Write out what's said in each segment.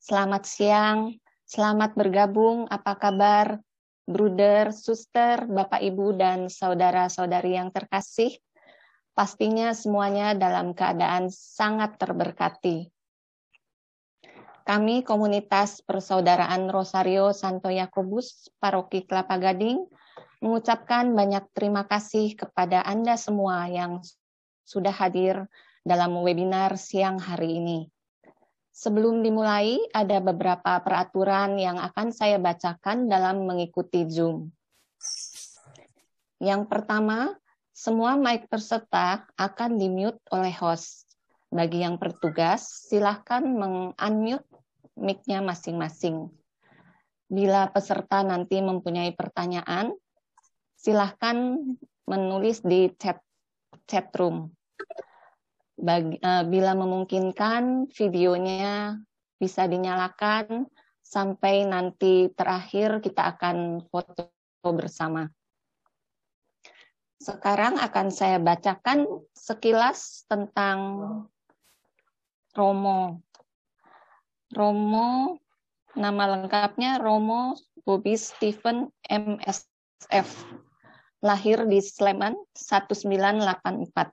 Selamat siang, selamat bergabung. Apa kabar, bruder, suster, bapak, ibu, dan saudara-saudari yang terkasih? Pastinya semuanya dalam keadaan sangat terberkati. Kami komunitas persaudaraan Rosario Santo Yakobus, Paroki Kelapa Gading, mengucapkan banyak terima kasih kepada Anda semua yang sudah hadir dalam webinar siang hari ini. Sebelum dimulai, ada beberapa peraturan yang akan saya bacakan dalam mengikuti Zoom. Yang pertama, semua mic peserta akan dimute oleh host. Bagi yang bertugas, silahkan meng-unmute mic-nya masing-masing. Bila peserta nanti mempunyai pertanyaan, silahkan menulis di chat, chat room. Bagi, uh, bila memungkinkan videonya bisa dinyalakan sampai nanti terakhir kita akan foto bersama. Sekarang akan saya bacakan sekilas tentang Romo. Romo, nama lengkapnya Romo Bobby Stephen MSF. Lahir di Sleman 1984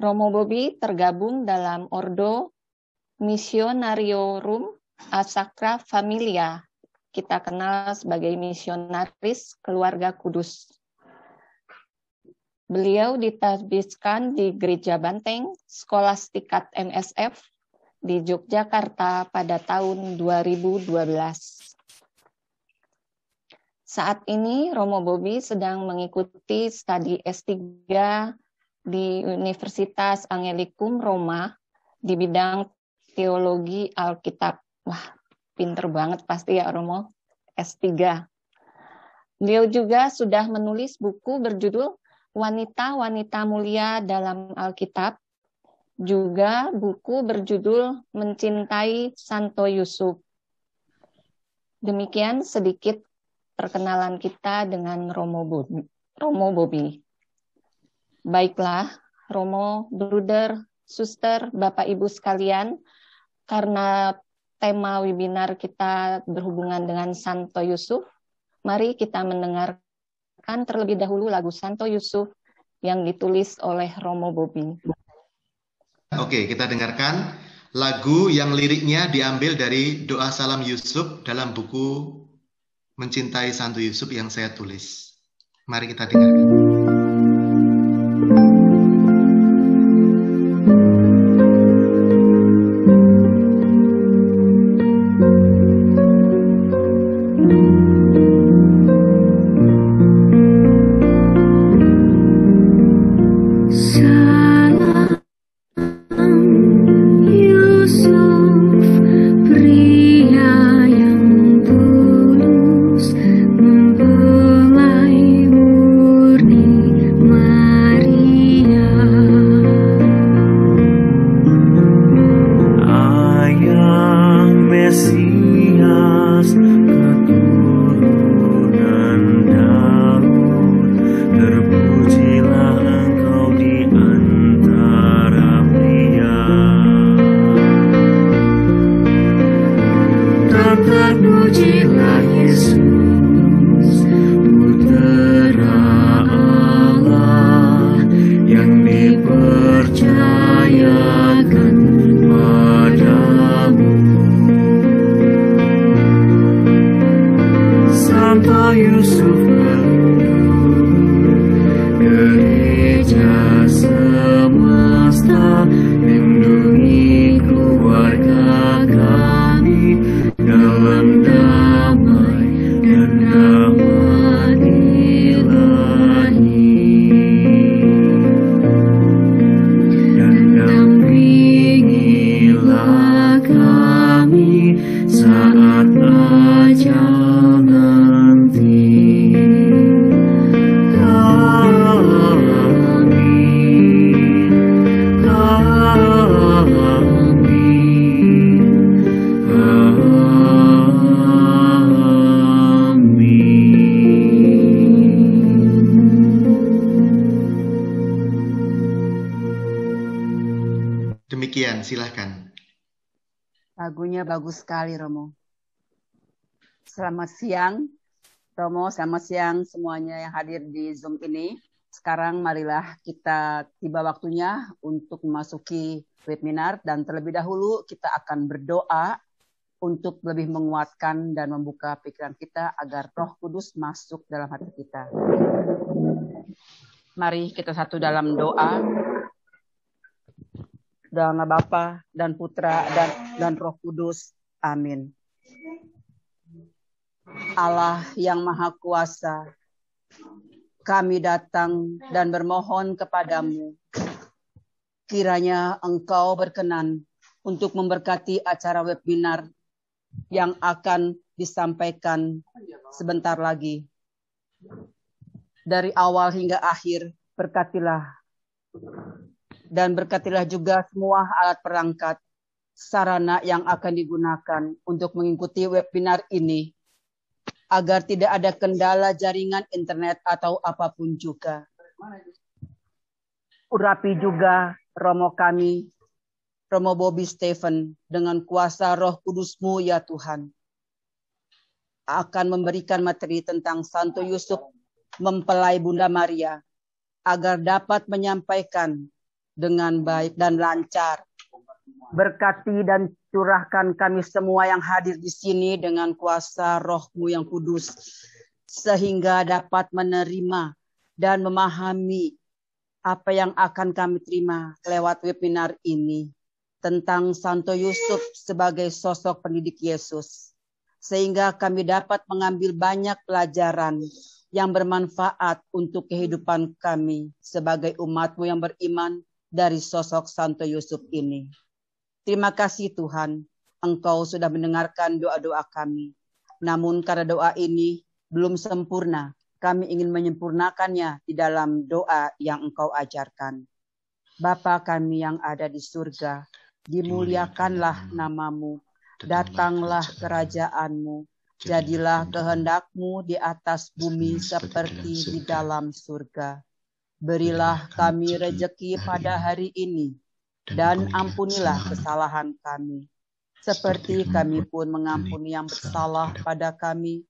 Romo Bobi tergabung dalam Ordo Missionariorum Asakra Asakra Familia. Kita kenal sebagai misionaris keluarga kudus. Beliau ditabiskan di Gereja Banteng, Sekolah Stikat MSF, di Yogyakarta pada tahun 2012. Saat ini Romo Bobi sedang mengikuti studi S3 di Universitas Angelicum Roma di bidang teologi Alkitab. Wah, pinter banget pasti ya Romo, S3. Beliau juga sudah menulis buku berjudul Wanita-Wanita Mulia dalam Alkitab, juga buku berjudul Mencintai Santo Yusuf. Demikian sedikit perkenalan kita dengan Romo Bobi. Romo Bobi. Baiklah, Romo, Bruder, Suster, Bapak Ibu sekalian, karena tema webinar kita berhubungan dengan Santo Yusuf, mari kita mendengarkan terlebih dahulu lagu Santo Yusuf yang ditulis oleh Romo Bobi. Oke, kita dengarkan lagu yang liriknya diambil dari doa salam Yusuf dalam buku Mencintai Santo Yusuf yang saya tulis. Mari kita dengarkan. sekali Romo. Selamat siang Romo, selamat siang semuanya yang hadir di Zoom ini. Sekarang marilah kita tiba waktunya untuk memasuki webinar dan terlebih dahulu kita akan berdoa untuk lebih menguatkan dan membuka pikiran kita agar Roh Kudus masuk dalam hati kita. Mari kita satu dalam doa dalam Bapa dan Putra dan dan Roh Kudus. Amin. Allah yang Maha Kuasa, kami datang dan bermohon kepadamu. Kiranya Engkau berkenan untuk memberkati acara webinar yang akan disampaikan sebentar lagi. Dari awal hingga akhir, berkatilah. Dan berkatilah juga semua alat perangkat sarana yang akan digunakan untuk mengikuti webinar ini agar tidak ada kendala jaringan internet atau apapun juga. Urapi juga Romo kami, Romo Bobby Stephen, dengan kuasa roh kudusmu ya Tuhan, akan memberikan materi tentang Santo Yusuf mempelai Bunda Maria, agar dapat menyampaikan dengan baik dan lancar Berkati dan curahkan kami semua yang hadir di sini dengan kuasa rohmu yang kudus. Sehingga dapat menerima dan memahami apa yang akan kami terima lewat webinar ini tentang Santo Yusuf sebagai sosok pendidik Yesus, sehingga kami dapat mengambil banyak pelajaran yang bermanfaat untuk kehidupan kami sebagai umatmu yang beriman dari sosok Santo Yusuf ini. Terima kasih Tuhan, Engkau sudah mendengarkan doa-doa kami. Namun karena doa ini belum sempurna, kami ingin menyempurnakannya di dalam doa yang Engkau ajarkan. Bapa kami yang ada di surga, dimuliakanlah namamu, datanglah kerajaanmu, jadilah kehendakmu di atas bumi seperti di dalam surga. Berilah kami rejeki pada hari ini, dan ampunilah kesalahan kami, seperti kami pun mengampuni yang bersalah pada kami,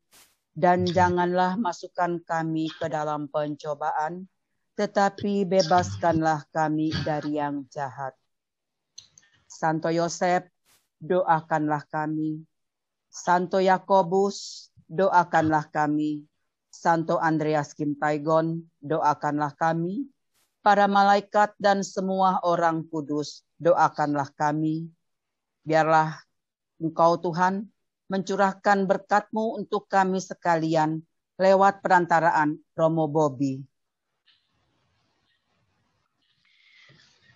dan janganlah masukkan kami ke dalam pencobaan, tetapi bebaskanlah kami dari yang jahat. Santo Yosef, doakanlah kami. Santo Yakobus, doakanlah kami. Santo Andreas Kim Taigon, doakanlah kami para malaikat dan semua orang kudus, doakanlah kami. Biarlah Engkau Tuhan mencurahkan berkat-Mu untuk kami sekalian lewat perantaraan Romo Bobi.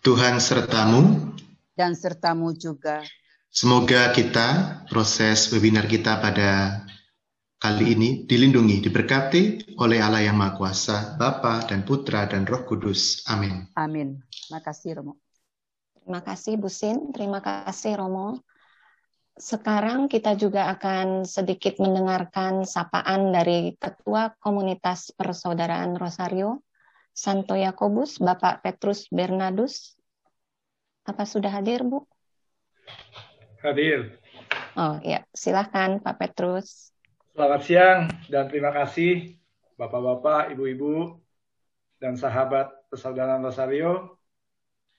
Tuhan sertamu dan sertamu juga. Semoga kita proses webinar kita pada kali ini dilindungi, diberkati oleh Allah yang Maha Kuasa, Bapa dan Putra dan Roh Kudus. Amin. Amin. Terima kasih Romo. Terima kasih Bu Sin, terima kasih Romo. Sekarang kita juga akan sedikit mendengarkan sapaan dari Ketua Komunitas Persaudaraan Rosario, Santo Yakobus, Bapak Petrus Bernadus. Apa sudah hadir, Bu? Hadir. Oh ya, silahkan Pak Petrus. Selamat siang dan terima kasih Bapak-bapak, Ibu-ibu, dan sahabat persaudaraan Rosario.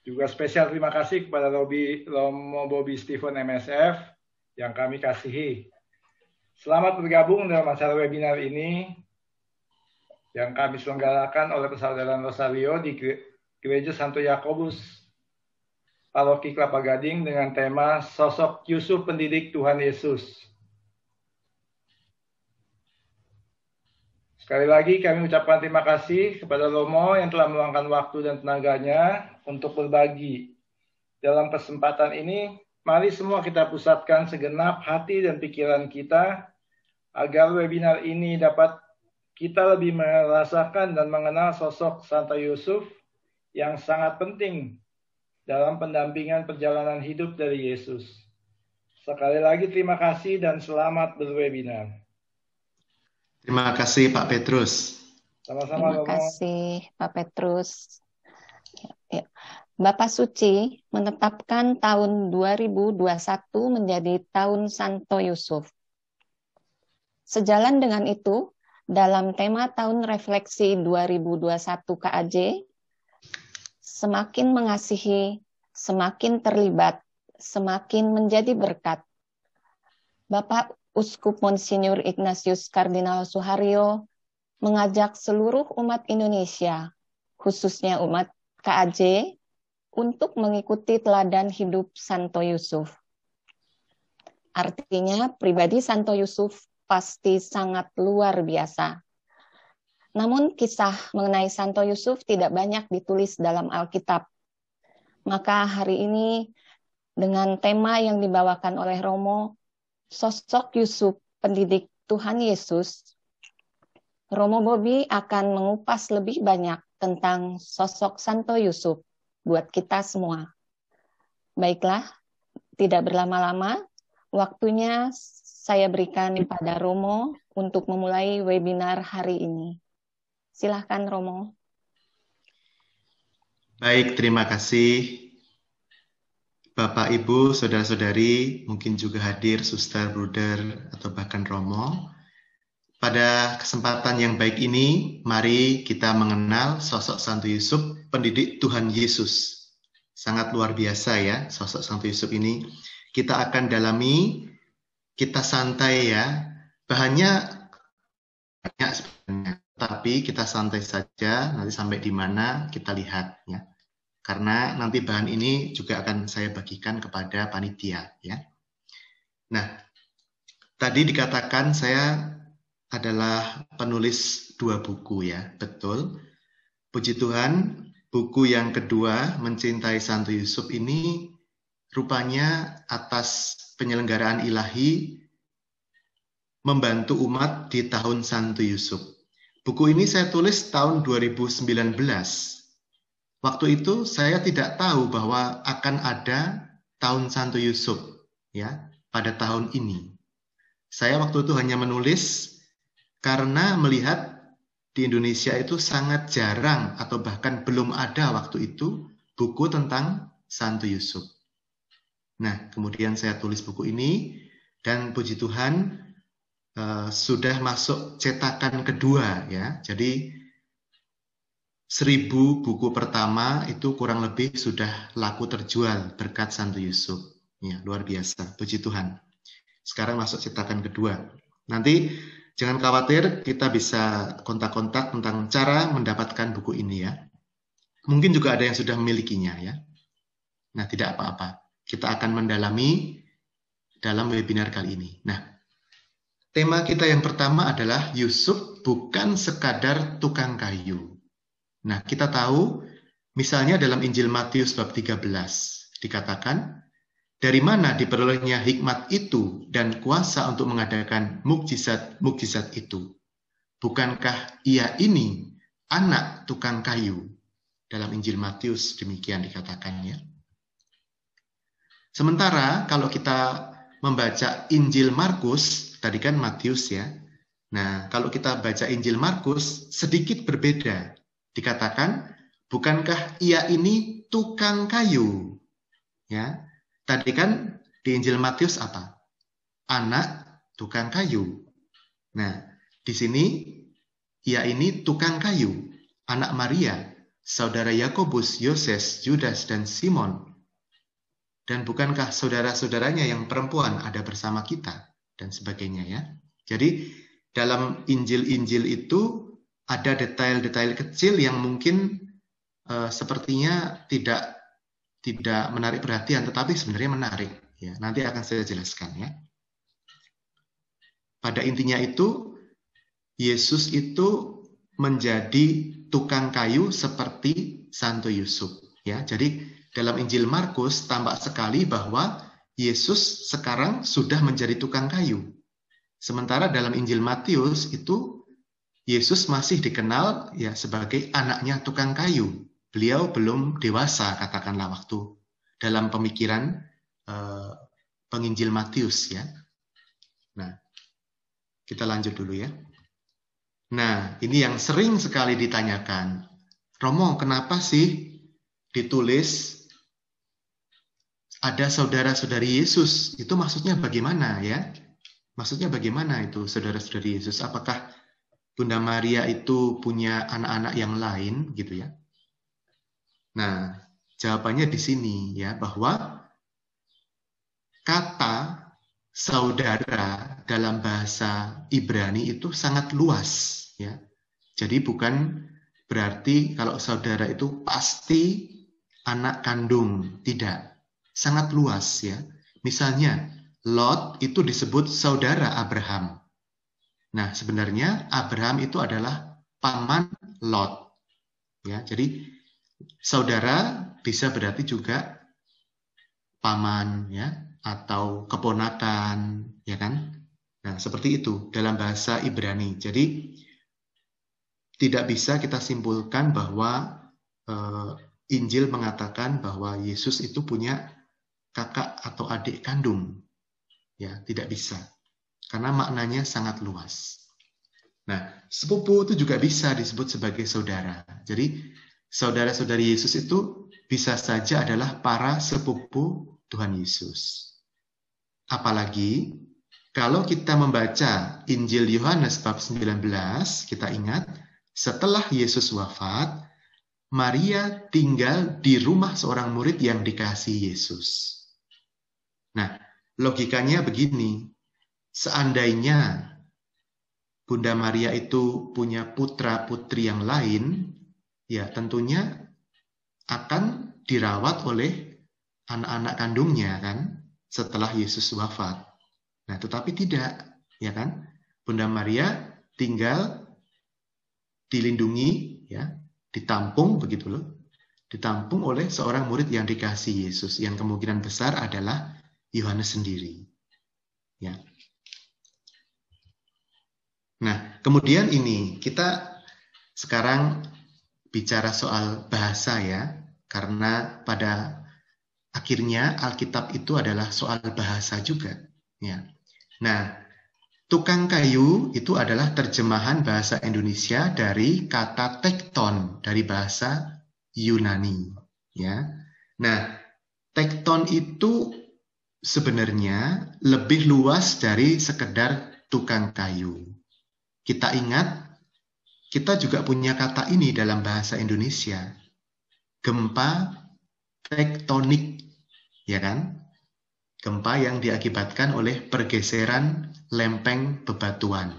Juga spesial terima kasih kepada Robi, Romo Bobby Stephen MSF yang kami kasihi. Selamat bergabung dalam acara webinar ini yang kami selenggarakan oleh persaudaraan Rosario di Gereja Santo Yakobus Paroki Kelapa Gading dengan tema Sosok Yusuf Pendidik Tuhan Yesus Sekali lagi kami ucapkan terima kasih kepada Romo yang telah meluangkan waktu dan tenaganya untuk berbagi. Dalam kesempatan ini, mari semua kita pusatkan segenap hati dan pikiran kita agar webinar ini dapat kita lebih merasakan dan mengenal sosok Santa Yusuf yang sangat penting dalam pendampingan perjalanan hidup dari Yesus. Sekali lagi terima kasih dan selamat berwebinar. Terima kasih Pak Petrus. Sama-sama. Terima kasih Pak Petrus. Ya, ya. Bapak Suci menetapkan tahun 2021 menjadi tahun Santo Yusuf. Sejalan dengan itu, dalam tema tahun refleksi 2021 KAJ, semakin mengasihi, semakin terlibat, semakin menjadi berkat. Bapak Uskup Monsinyur Ignatius Kardinal Suharyo mengajak seluruh umat Indonesia, khususnya umat KAJ, untuk mengikuti teladan hidup Santo Yusuf. Artinya, pribadi Santo Yusuf pasti sangat luar biasa. Namun, kisah mengenai Santo Yusuf tidak banyak ditulis dalam Alkitab. Maka, hari ini, dengan tema yang dibawakan oleh Romo, sosok Yusuf, pendidik Tuhan Yesus, Romo Bobby akan mengupas lebih banyak tentang sosok Santo Yusuf buat kita semua. Baiklah, tidak berlama-lama, waktunya saya berikan pada Romo untuk memulai webinar hari ini. Silahkan Romo. Baik, terima kasih Bapak, Ibu, Saudara-saudari, mungkin juga hadir Suster, Bruder, atau bahkan Romo. Pada kesempatan yang baik ini, mari kita mengenal sosok Santo Yusuf, pendidik Tuhan Yesus. Sangat luar biasa ya, sosok Santo Yusuf ini. Kita akan dalami, kita santai ya. Bahannya banyak sebenarnya, tapi kita santai saja, nanti sampai di mana kita lihat ya karena nanti bahan ini juga akan saya bagikan kepada panitia ya. Nah, tadi dikatakan saya adalah penulis dua buku ya, betul. Puji Tuhan, buku yang kedua Mencintai Santo Yusuf ini rupanya atas penyelenggaraan ilahi membantu umat di tahun Santo Yusuf. Buku ini saya tulis tahun 2019 Waktu itu saya tidak tahu bahwa akan ada tahun Santo Yusuf ya pada tahun ini. Saya waktu itu hanya menulis karena melihat di Indonesia itu sangat jarang atau bahkan belum ada waktu itu buku tentang Santo Yusuf. Nah, kemudian saya tulis buku ini dan puji Tuhan eh, sudah masuk cetakan kedua ya. Jadi seribu buku pertama itu kurang lebih sudah laku terjual berkat Santo Yusuf. Ya, luar biasa. Puji Tuhan. Sekarang masuk cetakan kedua. Nanti jangan khawatir, kita bisa kontak-kontak tentang cara mendapatkan buku ini ya. Mungkin juga ada yang sudah memilikinya ya. Nah, tidak apa-apa. Kita akan mendalami dalam webinar kali ini. Nah, tema kita yang pertama adalah Yusuf bukan sekadar tukang kayu. Nah, kita tahu misalnya dalam Injil Matius bab 13 dikatakan dari mana diperolehnya hikmat itu dan kuasa untuk mengadakan mukjizat-mukjizat itu? Bukankah ia ini anak tukang kayu? Dalam Injil Matius demikian dikatakannya. Sementara kalau kita membaca Injil Markus, tadi kan Matius ya. Nah, kalau kita baca Injil Markus sedikit berbeda Dikatakan, bukankah ia ini tukang kayu? Ya, tadi kan di Injil Matius apa? Anak tukang kayu. Nah, di sini ia ini tukang kayu, anak Maria, saudara Yakobus, Yoses, Judas dan Simon. Dan bukankah saudara-saudaranya yang perempuan ada bersama kita? Dan sebagainya ya. Jadi dalam Injil-Injil itu ada detail-detail kecil yang mungkin uh, sepertinya tidak tidak menarik perhatian, tetapi sebenarnya menarik. Ya, nanti akan saya jelaskan ya. Pada intinya itu Yesus itu menjadi tukang kayu seperti Santo Yusuf. Ya, jadi dalam Injil Markus tampak sekali bahwa Yesus sekarang sudah menjadi tukang kayu. Sementara dalam Injil Matius itu Yesus masih dikenal ya sebagai anaknya tukang kayu. Beliau belum dewasa katakanlah waktu dalam pemikiran eh, penginjil Matius ya. Nah, kita lanjut dulu ya. Nah, ini yang sering sekali ditanyakan. Romo, kenapa sih ditulis ada saudara-saudari Yesus? Itu maksudnya bagaimana ya? Maksudnya bagaimana itu saudara-saudari Yesus? Apakah Bunda Maria itu punya anak-anak yang lain gitu ya. Nah, jawabannya di sini ya bahwa kata saudara dalam bahasa Ibrani itu sangat luas ya. Jadi bukan berarti kalau saudara itu pasti anak kandung, tidak. Sangat luas ya. Misalnya Lot itu disebut saudara Abraham. Nah, sebenarnya Abraham itu adalah paman Lot. Ya, jadi saudara bisa berarti juga paman ya atau keponakan, ya kan? Nah, seperti itu dalam bahasa Ibrani. Jadi tidak bisa kita simpulkan bahwa eh, Injil mengatakan bahwa Yesus itu punya kakak atau adik kandung. Ya, tidak bisa karena maknanya sangat luas. Nah, sepupu itu juga bisa disebut sebagai saudara. Jadi, saudara-saudari Yesus itu bisa saja adalah para sepupu Tuhan Yesus. Apalagi kalau kita membaca Injil Yohanes bab 19, kita ingat setelah Yesus wafat, Maria tinggal di rumah seorang murid yang dikasih Yesus. Nah, logikanya begini seandainya Bunda Maria itu punya putra-putri yang lain, ya tentunya akan dirawat oleh anak-anak kandungnya kan setelah Yesus wafat. Nah, tetapi tidak, ya kan? Bunda Maria tinggal dilindungi ya, ditampung begitu loh. Ditampung oleh seorang murid yang dikasih Yesus yang kemungkinan besar adalah Yohanes sendiri. Ya, Nah, kemudian ini kita sekarang bicara soal bahasa ya, karena pada akhirnya Alkitab itu adalah soal bahasa juga. Ya. Nah, tukang kayu itu adalah terjemahan bahasa Indonesia dari kata tekton dari bahasa Yunani. Ya. Nah, tekton itu sebenarnya lebih luas dari sekedar tukang kayu kita ingat, kita juga punya kata ini dalam bahasa Indonesia. Gempa tektonik, ya kan? Gempa yang diakibatkan oleh pergeseran lempeng bebatuan.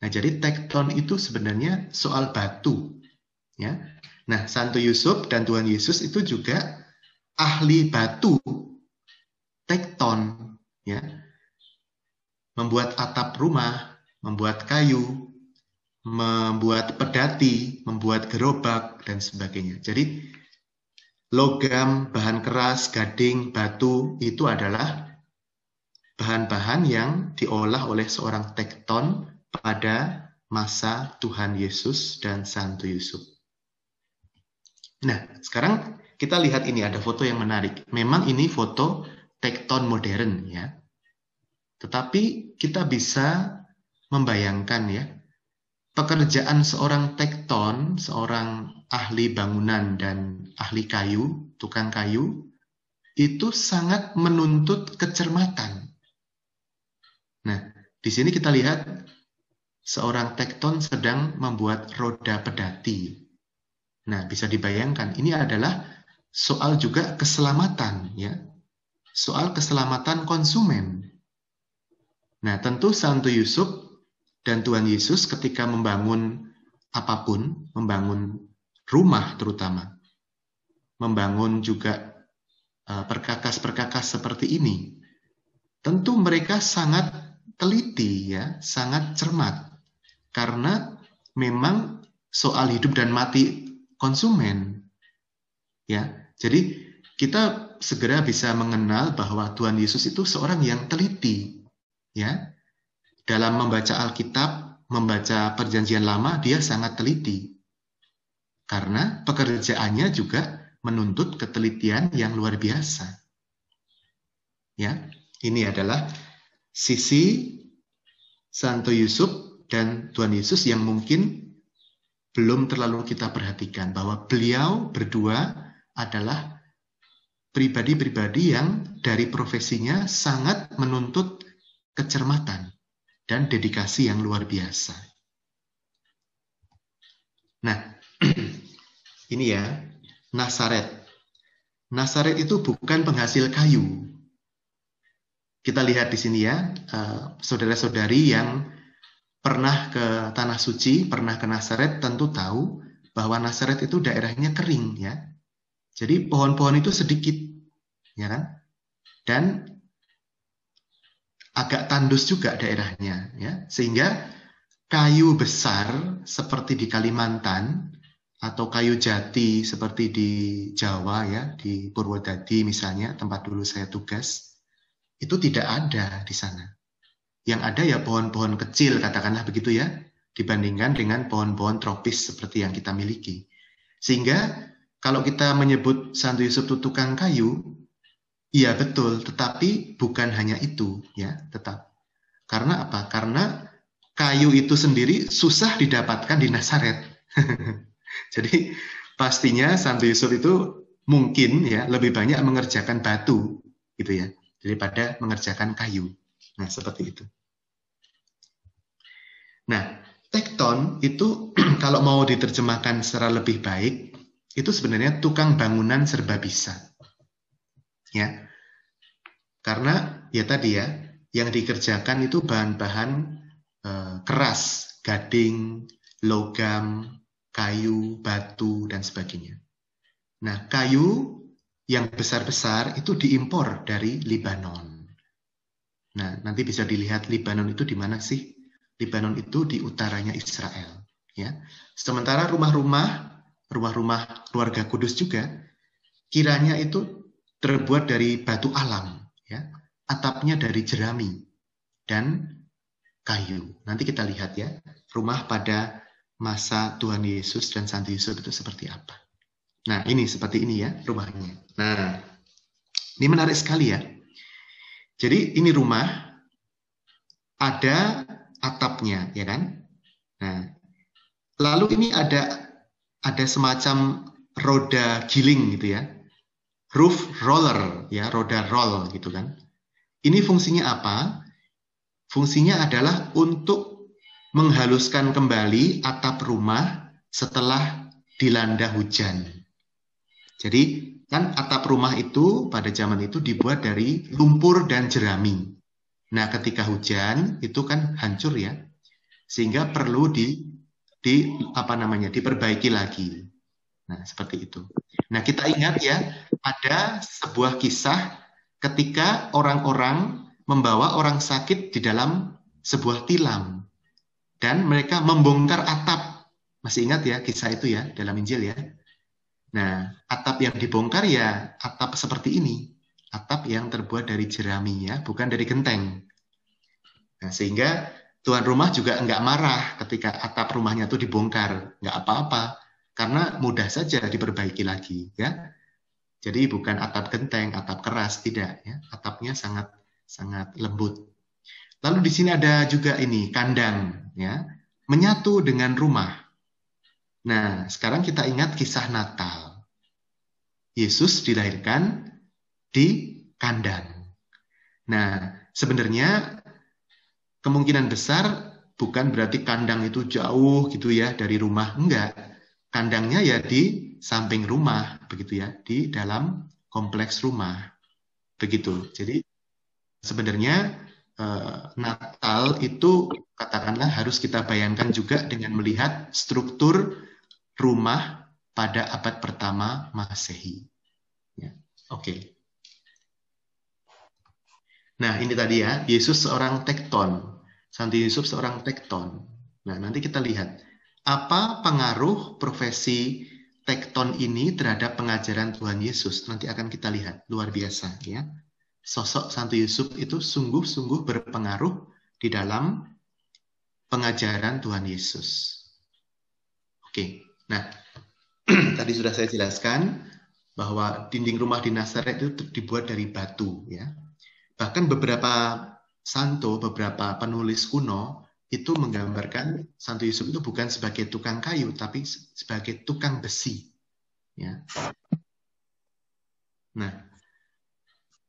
Nah, jadi tekton itu sebenarnya soal batu, ya. Nah, Santo Yusuf dan Tuhan Yesus itu juga ahli batu, tekton, ya. Membuat atap rumah, membuat kayu, membuat pedati, membuat gerobak, dan sebagainya. Jadi logam, bahan keras, gading, batu itu adalah bahan-bahan yang diolah oleh seorang tekton pada masa Tuhan Yesus dan Santo Yusuf. Nah, sekarang kita lihat ini ada foto yang menarik. Memang ini foto tekton modern ya. Tetapi kita bisa membayangkan ya pekerjaan seorang tekton, seorang ahli bangunan dan ahli kayu, tukang kayu itu sangat menuntut kecermatan. Nah, di sini kita lihat seorang tekton sedang membuat roda pedati. Nah, bisa dibayangkan ini adalah soal juga keselamatan ya. Soal keselamatan konsumen. Nah, tentu Santo Yusuf dan Tuhan Yesus ketika membangun apapun, membangun rumah terutama, membangun juga eh, perkakas-perkakas seperti ini, tentu mereka sangat teliti ya, sangat cermat. Karena memang soal hidup dan mati konsumen. Ya. Jadi kita segera bisa mengenal bahwa Tuhan Yesus itu seorang yang teliti, ya dalam membaca Alkitab, membaca Perjanjian Lama, dia sangat teliti. Karena pekerjaannya juga menuntut ketelitian yang luar biasa. Ya, ini adalah sisi Santo Yusuf dan Tuhan Yesus yang mungkin belum terlalu kita perhatikan bahwa beliau berdua adalah pribadi-pribadi yang dari profesinya sangat menuntut kecermatan dan dedikasi yang luar biasa. Nah, ini ya, Nasaret. Nasaret itu bukan penghasil kayu. Kita lihat di sini ya, eh, saudara-saudari yang pernah ke Tanah Suci, pernah ke Nasaret, tentu tahu bahwa Nasaret itu daerahnya kering ya. Jadi pohon-pohon itu sedikit, ya kan? Dan agak tandus juga daerahnya ya sehingga kayu besar seperti di Kalimantan atau kayu jati seperti di Jawa ya di Purwodadi misalnya tempat dulu saya tugas itu tidak ada di sana yang ada ya pohon-pohon kecil katakanlah begitu ya dibandingkan dengan pohon-pohon tropis seperti yang kita miliki sehingga kalau kita menyebut Santo Yusuf tukang kayu Iya betul, tetapi bukan hanya itu ya, tetap. Karena apa? Karena kayu itu sendiri susah didapatkan di Nasaret. Jadi pastinya Santo Yusuf itu mungkin ya lebih banyak mengerjakan batu gitu ya daripada mengerjakan kayu. Nah, seperti itu. Nah, tekton itu kalau mau diterjemahkan secara lebih baik itu sebenarnya tukang bangunan serba bisa. Ya. Karena ya tadi ya, yang dikerjakan itu bahan-bahan eh, keras, gading, logam, kayu, batu, dan sebagainya. Nah, kayu yang besar-besar itu diimpor dari Lebanon. Nah, nanti bisa dilihat Lebanon itu di mana sih? Lebanon itu di utaranya Israel, ya. Sementara rumah-rumah, rumah-rumah keluarga Kudus juga kiranya itu terbuat dari batu alam atapnya dari jerami dan kayu. Nanti kita lihat ya, rumah pada masa Tuhan Yesus dan Santo Yusuf itu seperti apa. Nah, ini seperti ini ya rumahnya. Nah, ini menarik sekali ya. Jadi ini rumah ada atapnya, ya kan? Nah, lalu ini ada ada semacam roda giling gitu ya. Roof roller ya, roda roll gitu kan. Ini fungsinya apa? Fungsinya adalah untuk menghaluskan kembali atap rumah setelah dilanda hujan. Jadi kan atap rumah itu pada zaman itu dibuat dari lumpur dan jerami. Nah, ketika hujan itu kan hancur ya. Sehingga perlu di di apa namanya? diperbaiki lagi. Nah, seperti itu. Nah, kita ingat ya, ada sebuah kisah ketika orang-orang membawa orang sakit di dalam sebuah tilam dan mereka membongkar atap. Masih ingat ya kisah itu ya dalam Injil ya. Nah, atap yang dibongkar ya atap seperti ini, atap yang terbuat dari jerami ya, bukan dari genteng. Nah, sehingga tuan rumah juga enggak marah ketika atap rumahnya itu dibongkar, enggak apa-apa, karena mudah saja diperbaiki lagi ya. Jadi bukan atap genteng, atap keras, tidak. Ya. Atapnya sangat sangat lembut. Lalu di sini ada juga ini kandang, ya, menyatu dengan rumah. Nah, sekarang kita ingat kisah Natal. Yesus dilahirkan di kandang. Nah, sebenarnya kemungkinan besar bukan berarti kandang itu jauh gitu ya dari rumah, enggak Kandangnya ya di samping rumah, begitu ya, di dalam kompleks rumah. Begitu. Jadi sebenarnya eh, Natal itu katakanlah harus kita bayangkan juga dengan melihat struktur rumah pada abad pertama Masehi. Ya. Oke. Okay. Nah, ini tadi ya, Yesus seorang tekton. Santi Yusuf seorang tekton. Nah, nanti kita lihat apa pengaruh profesi tekton ini terhadap pengajaran Tuhan Yesus. Nanti akan kita lihat, luar biasa ya. Sosok Santo Yusuf itu sungguh-sungguh berpengaruh di dalam pengajaran Tuhan Yesus. Oke, nah tadi sudah saya jelaskan bahwa dinding rumah di Nazaret itu dibuat dari batu ya. Bahkan beberapa santo, beberapa penulis kuno itu menggambarkan Santo Yusuf itu bukan sebagai tukang kayu tapi sebagai tukang besi ya nah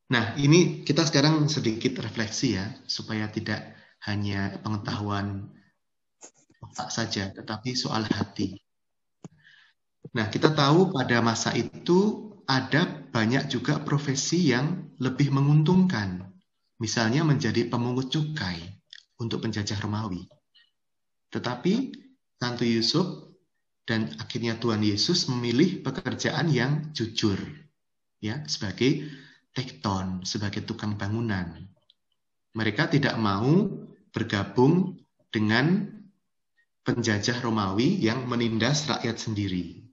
nah ini kita sekarang sedikit refleksi ya supaya tidak hanya pengetahuan otak saja tetapi soal hati nah kita tahu pada masa itu ada banyak juga profesi yang lebih menguntungkan misalnya menjadi pemungut cukai untuk penjajah Romawi. Tetapi Santo Yusuf dan akhirnya Tuhan Yesus memilih pekerjaan yang jujur ya sebagai tekton, sebagai tukang bangunan. Mereka tidak mau bergabung dengan penjajah Romawi yang menindas rakyat sendiri.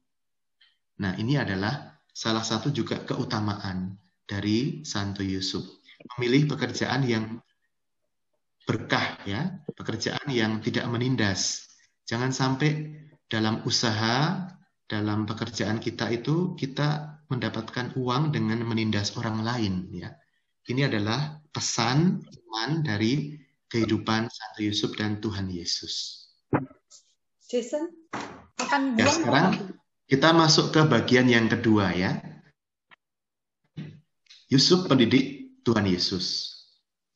Nah, ini adalah salah satu juga keutamaan dari Santo Yusuf, memilih pekerjaan yang berkah ya, pekerjaan yang tidak menindas. Jangan sampai dalam usaha, dalam pekerjaan kita itu kita mendapatkan uang dengan menindas orang lain ya. Ini adalah pesan iman dari kehidupan Santo Yusuf dan Tuhan Yesus. Jason, akan ya, sekarang kita masuk ke bagian yang kedua ya. Yusuf pendidik Tuhan Yesus.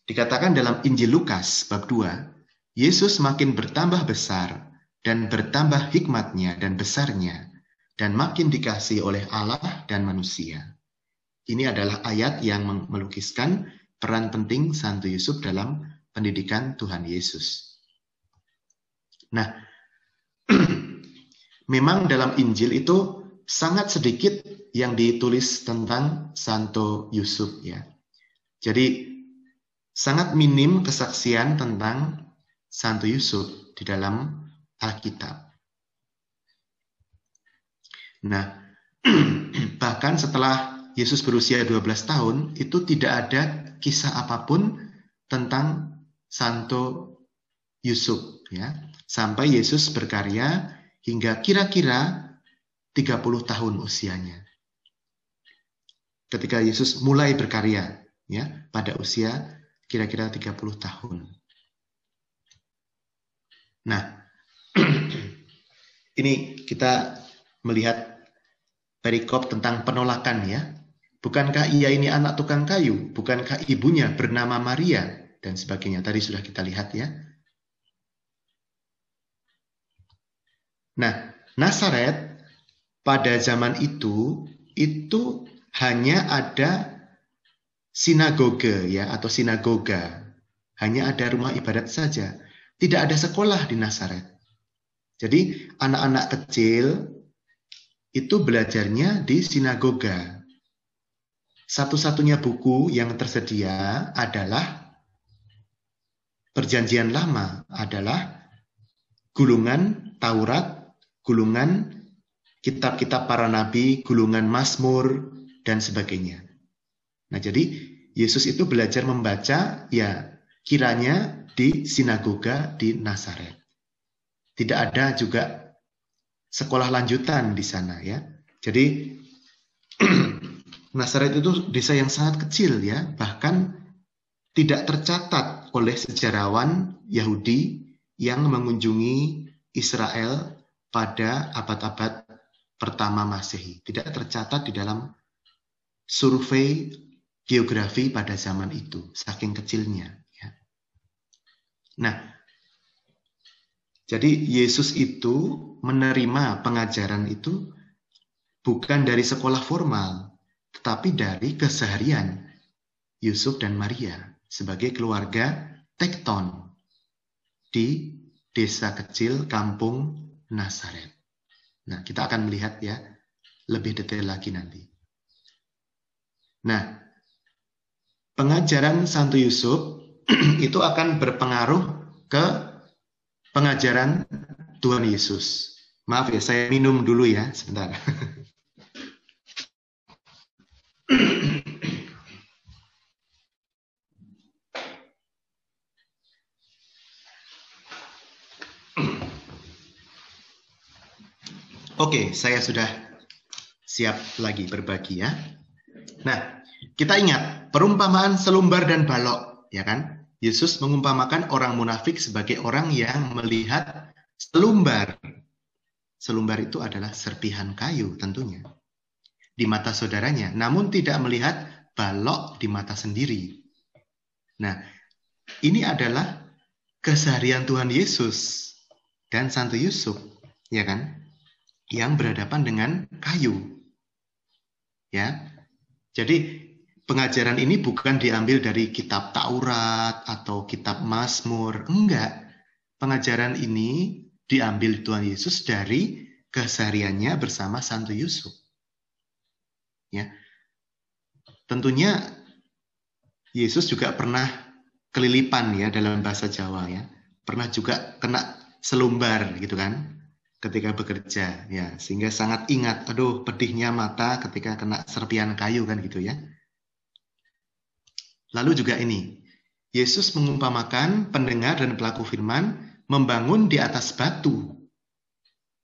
Dikatakan dalam Injil Lukas bab 2, Yesus makin bertambah besar dan bertambah hikmatnya dan besarnya dan makin dikasih oleh Allah dan manusia. Ini adalah ayat yang melukiskan peran penting Santo Yusuf dalam pendidikan Tuhan Yesus. Nah, memang dalam Injil itu sangat sedikit yang ditulis tentang Santo Yusuf ya. Jadi sangat minim kesaksian tentang Santo Yusuf di dalam Alkitab. Nah, bahkan setelah Yesus berusia 12 tahun, itu tidak ada kisah apapun tentang Santo Yusuf ya. Sampai Yesus berkarya hingga kira-kira 30 tahun usianya. Ketika Yesus mulai berkarya ya pada usia kira-kira 30 tahun. Nah, ini kita melihat perikop tentang penolakan ya. Bukankah ia ini anak tukang kayu? Bukankah ibunya bernama Maria? Dan sebagainya. Tadi sudah kita lihat ya. Nah, Nasaret pada zaman itu, itu hanya ada sinagoge ya atau sinagoga. Hanya ada rumah ibadat saja. Tidak ada sekolah di Nasaret. Jadi anak-anak kecil itu belajarnya di sinagoga. Satu-satunya buku yang tersedia adalah Perjanjian Lama adalah gulungan Taurat, gulungan kitab-kitab para nabi, gulungan Mazmur dan sebagainya. Nah, jadi Yesus itu belajar membaca ya kiranya di sinagoga di Nazaret. Tidak ada juga sekolah lanjutan di sana ya. Jadi Nazaret itu desa yang sangat kecil ya, bahkan tidak tercatat oleh sejarawan Yahudi yang mengunjungi Israel pada abad-abad pertama Masehi. Tidak tercatat di dalam survei geografi pada zaman itu, saking kecilnya. Ya. Nah, jadi Yesus itu menerima pengajaran itu bukan dari sekolah formal, tetapi dari keseharian Yusuf dan Maria sebagai keluarga tekton di desa kecil kampung Nazaret. Nah, kita akan melihat ya lebih detail lagi nanti. Nah, pengajaran Santo Yusuf itu akan berpengaruh ke pengajaran Tuhan Yesus. Maaf ya, saya minum dulu ya, sebentar. Oke, okay, saya sudah siap lagi berbagi ya. Nah, kita ingat perumpamaan selumbar dan balok, ya kan? Yesus mengumpamakan orang munafik sebagai orang yang melihat selumbar. Selumbar itu adalah serpihan kayu tentunya di mata saudaranya, namun tidak melihat balok di mata sendiri. Nah, ini adalah keseharian Tuhan Yesus dan Santo Yusuf, ya kan? Yang berhadapan dengan kayu. Ya. Jadi pengajaran ini bukan diambil dari kitab Taurat atau kitab Mazmur, enggak. Pengajaran ini diambil Tuhan Yesus dari kesehariannya bersama Santo Yusuf. Ya. Tentunya Yesus juga pernah kelilipan ya dalam bahasa Jawa ya. Pernah juga kena selumbar gitu kan ketika bekerja ya sehingga sangat ingat aduh pedihnya mata ketika kena serpian kayu kan gitu ya Lalu juga ini, Yesus mengumpamakan pendengar dan pelaku firman membangun di atas batu.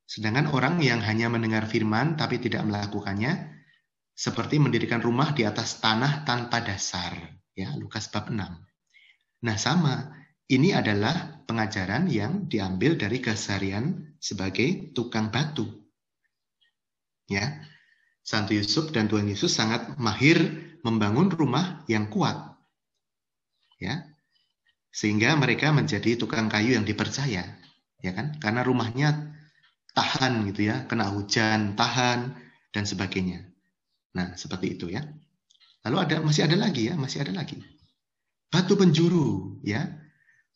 Sedangkan orang yang hanya mendengar firman tapi tidak melakukannya, seperti mendirikan rumah di atas tanah tanpa dasar. Ya, Lukas bab 6. Nah sama, ini adalah pengajaran yang diambil dari keseharian sebagai tukang batu. Ya, Santo Yusuf dan Tuhan Yesus sangat mahir membangun rumah yang kuat ya sehingga mereka menjadi tukang kayu yang dipercaya ya kan karena rumahnya tahan gitu ya kena hujan tahan dan sebagainya nah seperti itu ya lalu ada masih ada lagi ya masih ada lagi batu penjuru ya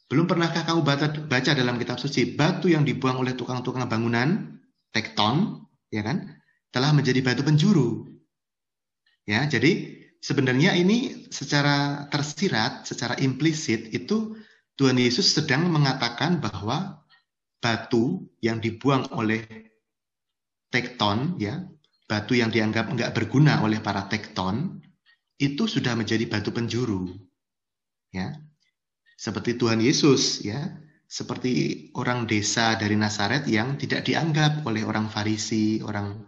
belum pernahkah kamu baca dalam kitab suci batu yang dibuang oleh tukang-tukang bangunan tekton ya kan telah menjadi batu penjuru ya jadi sebenarnya ini secara tersirat, secara implisit itu Tuhan Yesus sedang mengatakan bahwa batu yang dibuang oleh tekton ya, batu yang dianggap enggak berguna oleh para tekton itu sudah menjadi batu penjuru. Ya. Seperti Tuhan Yesus ya, seperti orang desa dari Nazaret yang tidak dianggap oleh orang Farisi, orang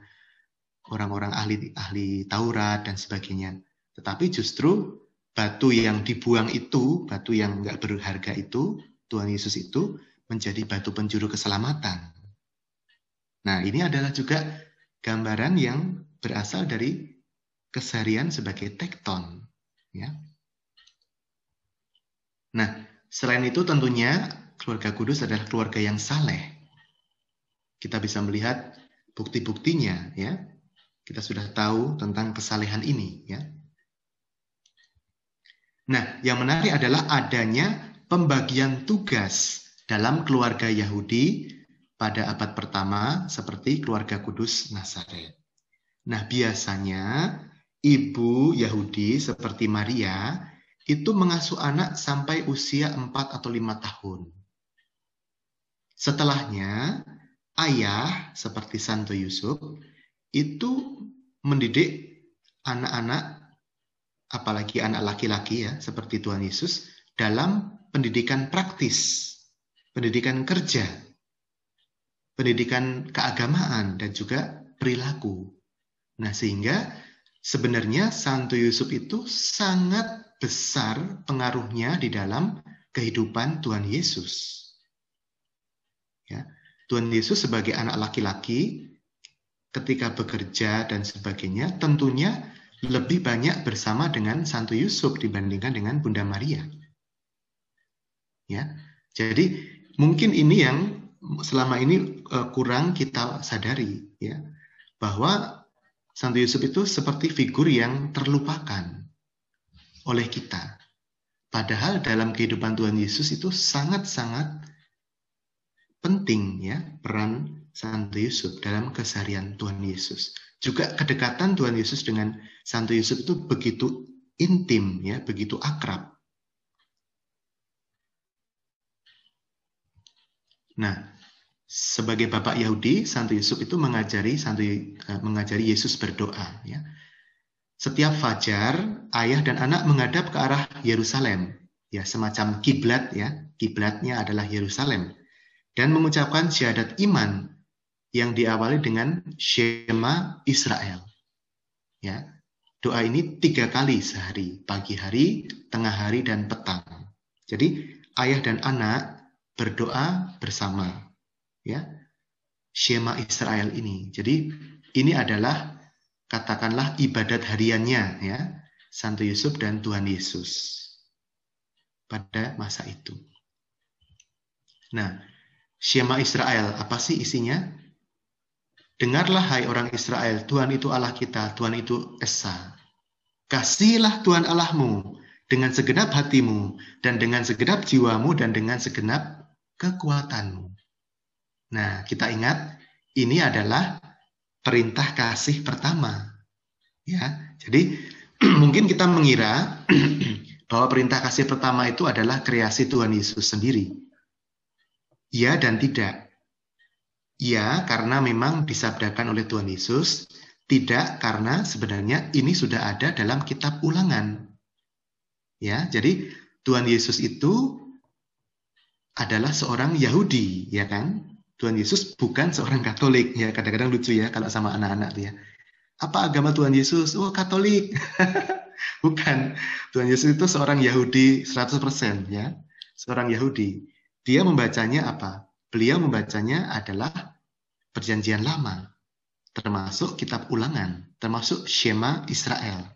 orang-orang ahli ahli Taurat dan sebagainya. Tetapi justru batu yang dibuang itu, batu yang nggak berharga itu, Tuhan Yesus itu menjadi batu penjuru keselamatan. Nah, ini adalah juga gambaran yang berasal dari keseharian sebagai tekton. Ya. Nah, selain itu tentunya keluarga kudus adalah keluarga yang saleh. Kita bisa melihat bukti-buktinya ya. Kita sudah tahu tentang kesalehan ini ya. Nah, yang menarik adalah adanya pembagian tugas dalam keluarga Yahudi pada abad pertama seperti keluarga Kudus Nazaret. Nah, biasanya ibu Yahudi seperti Maria itu mengasuh anak sampai usia 4 atau 5 tahun. Setelahnya, ayah seperti Santo Yusuf itu mendidik anak-anak apalagi anak laki-laki ya, seperti Tuhan Yesus, dalam pendidikan praktis, pendidikan kerja, pendidikan keagamaan, dan juga perilaku. Nah, sehingga sebenarnya Santo Yusuf itu sangat besar pengaruhnya di dalam kehidupan Tuhan Yesus. Ya, Tuhan Yesus sebagai anak laki-laki ketika bekerja dan sebagainya tentunya lebih banyak bersama dengan Santo Yusuf dibandingkan dengan Bunda Maria. Ya. Jadi mungkin ini yang selama ini uh, kurang kita sadari ya bahwa Santo Yusuf itu seperti figur yang terlupakan oleh kita. Padahal dalam kehidupan Tuhan Yesus itu sangat-sangat penting ya peran Santo Yusuf dalam keseharian Tuhan Yesus. Juga kedekatan Tuhan Yesus dengan Santo Yusuf itu begitu intim ya, begitu akrab. Nah, sebagai bapak Yahudi, Santo Yusuf itu mengajari Santo eh, mengajari Yesus berdoa. Ya. Setiap fajar, ayah dan anak menghadap ke arah Yerusalem, ya semacam kiblat ya, kiblatnya adalah Yerusalem, dan mengucapkan syahadat iman yang diawali dengan Shema Israel. Ya, Doa ini tiga kali sehari, pagi hari, tengah hari, dan petang. Jadi ayah dan anak berdoa bersama. Ya, Shema Israel ini. Jadi ini adalah katakanlah ibadat hariannya ya Santo Yusuf dan Tuhan Yesus pada masa itu. Nah, Shema Israel apa sih isinya? Dengarlah hai orang Israel, Tuhan itu Allah kita, Tuhan itu Esa. Kasihilah Tuhan Allahmu dengan segenap hatimu, dan dengan segenap jiwamu, dan dengan segenap kekuatanmu. Nah, kita ingat, ini adalah perintah kasih pertama. ya. Jadi, mungkin kita mengira bahwa perintah kasih pertama itu adalah kreasi Tuhan Yesus sendiri. Ya dan tidak. Ya, karena memang disabdakan oleh Tuhan Yesus. Tidak, karena sebenarnya ini sudah ada dalam kitab ulangan. Ya, jadi Tuhan Yesus itu adalah seorang Yahudi, ya kan? Tuhan Yesus bukan seorang Katolik, ya kadang-kadang lucu ya kalau sama anak-anak ya. Apa agama Tuhan Yesus? Oh, Katolik. bukan. Tuhan Yesus itu seorang Yahudi 100% ya. Seorang Yahudi. Dia membacanya apa? Beliau membacanya adalah perjanjian lama, termasuk kitab ulangan, termasuk Shema Israel.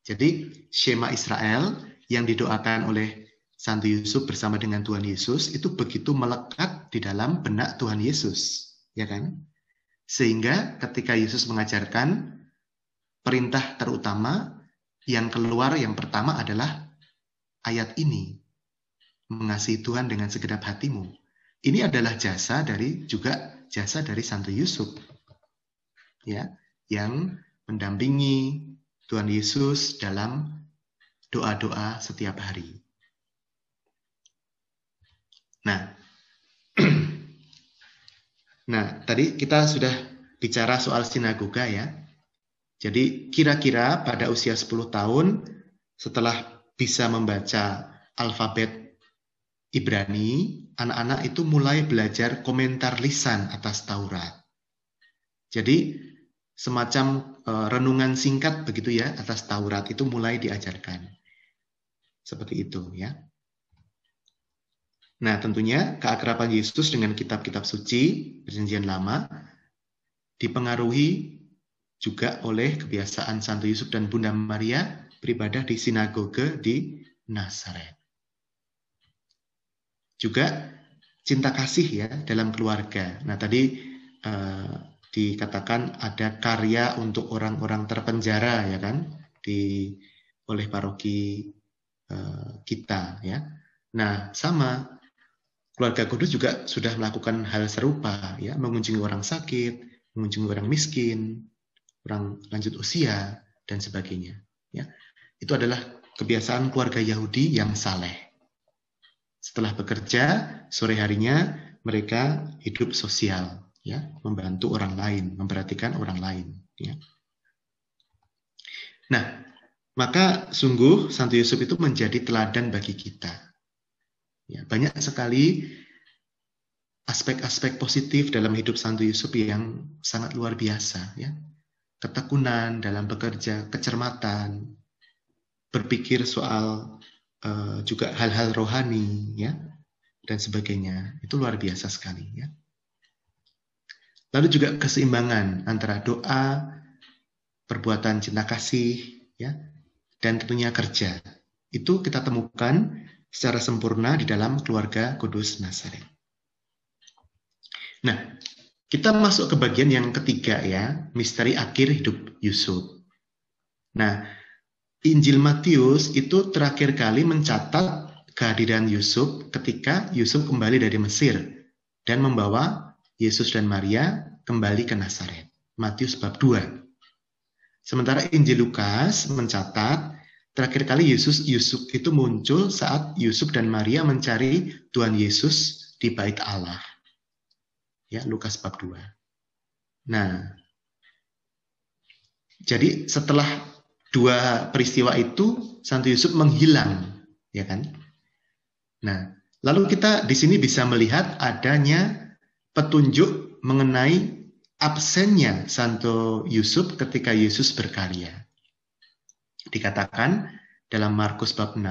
Jadi Shema Israel yang didoakan oleh Santo Yusuf bersama dengan Tuhan Yesus itu begitu melekat di dalam benak Tuhan Yesus, ya kan? Sehingga ketika Yesus mengajarkan perintah terutama yang keluar yang pertama adalah ayat ini. Mengasihi Tuhan dengan segenap hatimu. Ini adalah jasa dari juga jasa dari Santo Yusuf ya yang mendampingi Tuhan Yesus dalam doa-doa setiap hari. Nah, nah tadi kita sudah bicara soal sinagoga ya. Jadi kira-kira pada usia 10 tahun setelah bisa membaca alfabet Ibrani, anak-anak itu mulai belajar komentar lisan atas Taurat. Jadi semacam eh, renungan singkat begitu ya atas Taurat itu mulai diajarkan. Seperti itu ya. Nah, tentunya keakraban Yesus dengan kitab-kitab suci Perjanjian Lama dipengaruhi juga oleh kebiasaan Santo Yusuf dan Bunda Maria beribadah di sinagoge di Nazaret. Juga cinta kasih ya dalam keluarga. Nah tadi eh, dikatakan ada karya untuk orang-orang terpenjara ya kan di oleh paroki eh, kita ya. Nah sama keluarga kudus juga sudah melakukan hal serupa ya mengunjungi orang sakit, mengunjungi orang miskin, orang lanjut usia dan sebagainya. Ya, itu adalah kebiasaan keluarga Yahudi yang saleh. Setelah bekerja, sore harinya mereka hidup sosial, ya, membantu orang lain, memperhatikan orang lain, ya. Nah, maka sungguh Santo Yusuf itu menjadi teladan bagi kita. Ya, banyak sekali aspek-aspek positif dalam hidup Santo Yusuf yang sangat luar biasa, ya. Ketekunan dalam bekerja, kecermatan, berpikir soal Eh, juga hal-hal rohani ya dan sebagainya. Itu luar biasa sekali ya. Lalu juga keseimbangan antara doa, perbuatan cinta kasih ya dan tentunya kerja. Itu kita temukan secara sempurna di dalam keluarga Kudus Nazaret. Nah, kita masuk ke bagian yang ketiga ya, misteri akhir hidup Yusuf. Nah, Injil Matius itu terakhir kali mencatat kehadiran Yusuf ketika Yusuf kembali dari Mesir dan membawa Yesus dan Maria kembali ke Nazaret. Matius bab 2. Sementara Injil Lukas mencatat terakhir kali Yesus Yusuf itu muncul saat Yusuf dan Maria mencari Tuhan Yesus di bait Allah. Ya, Lukas bab 2. Nah, jadi setelah dua peristiwa itu Santo Yusuf menghilang, ya kan? Nah, lalu kita di sini bisa melihat adanya petunjuk mengenai absennya Santo Yusuf ketika Yesus berkarya. Dikatakan dalam Markus bab 6,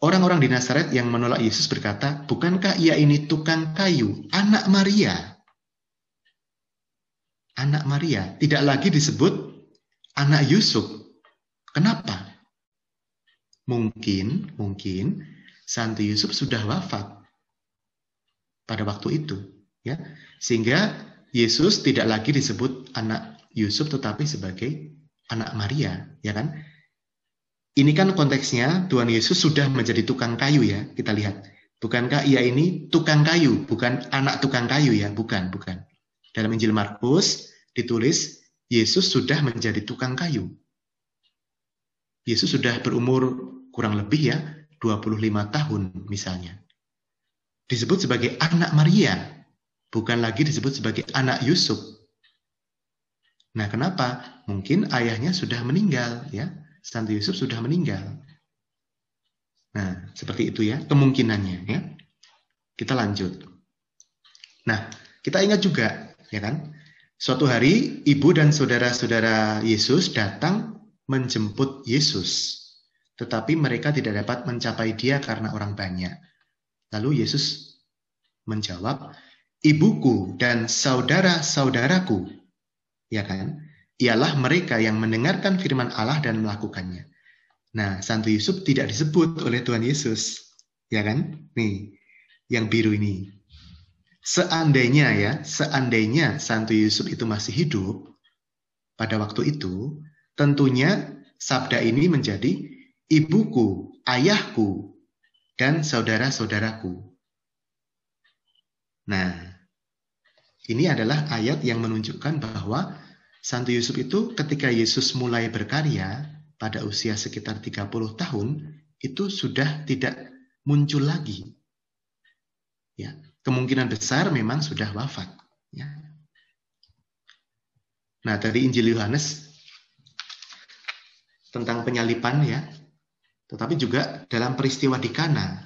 orang-orang di Nazaret yang menolak Yesus berkata, "Bukankah ia ini tukang kayu, anak Maria?" Anak Maria tidak lagi disebut anak Yusuf, Kenapa? Mungkin, mungkin Santo Yusuf sudah wafat pada waktu itu, ya. Sehingga Yesus tidak lagi disebut anak Yusuf tetapi sebagai anak Maria, ya kan? Ini kan konteksnya Tuhan Yesus sudah menjadi tukang kayu ya, kita lihat. Bukankah ia ini tukang kayu, bukan anak tukang kayu ya, bukan, bukan. Dalam Injil Markus ditulis Yesus sudah menjadi tukang kayu. Yesus sudah berumur kurang lebih ya 25 tahun misalnya. Disebut sebagai anak Maria, bukan lagi disebut sebagai anak Yusuf. Nah, kenapa? Mungkin ayahnya sudah meninggal ya. Santo Yusuf sudah meninggal. Nah, seperti itu ya kemungkinannya ya. Kita lanjut. Nah, kita ingat juga ya kan? Suatu hari ibu dan saudara-saudara Yesus datang menjemput Yesus, tetapi mereka tidak dapat mencapai dia karena orang banyak. Lalu Yesus menjawab, "Ibuku dan saudara-saudaraku, ya kan? Ialah mereka yang mendengarkan firman Allah dan melakukannya." Nah, Santo Yusuf tidak disebut oleh Tuhan Yesus, ya kan? Nih, yang biru ini. Seandainya ya, seandainya Santo Yusuf itu masih hidup pada waktu itu, Tentunya sabda ini menjadi ibuku, ayahku, dan saudara-saudaraku. Nah, ini adalah ayat yang menunjukkan bahwa Santo Yusuf itu ketika Yesus mulai berkarya pada usia sekitar 30 tahun, itu sudah tidak muncul lagi. Ya, kemungkinan besar memang sudah wafat. Ya. Nah, tadi Injil Yohanes tentang penyalipan ya. Tetapi juga dalam peristiwa di Kana,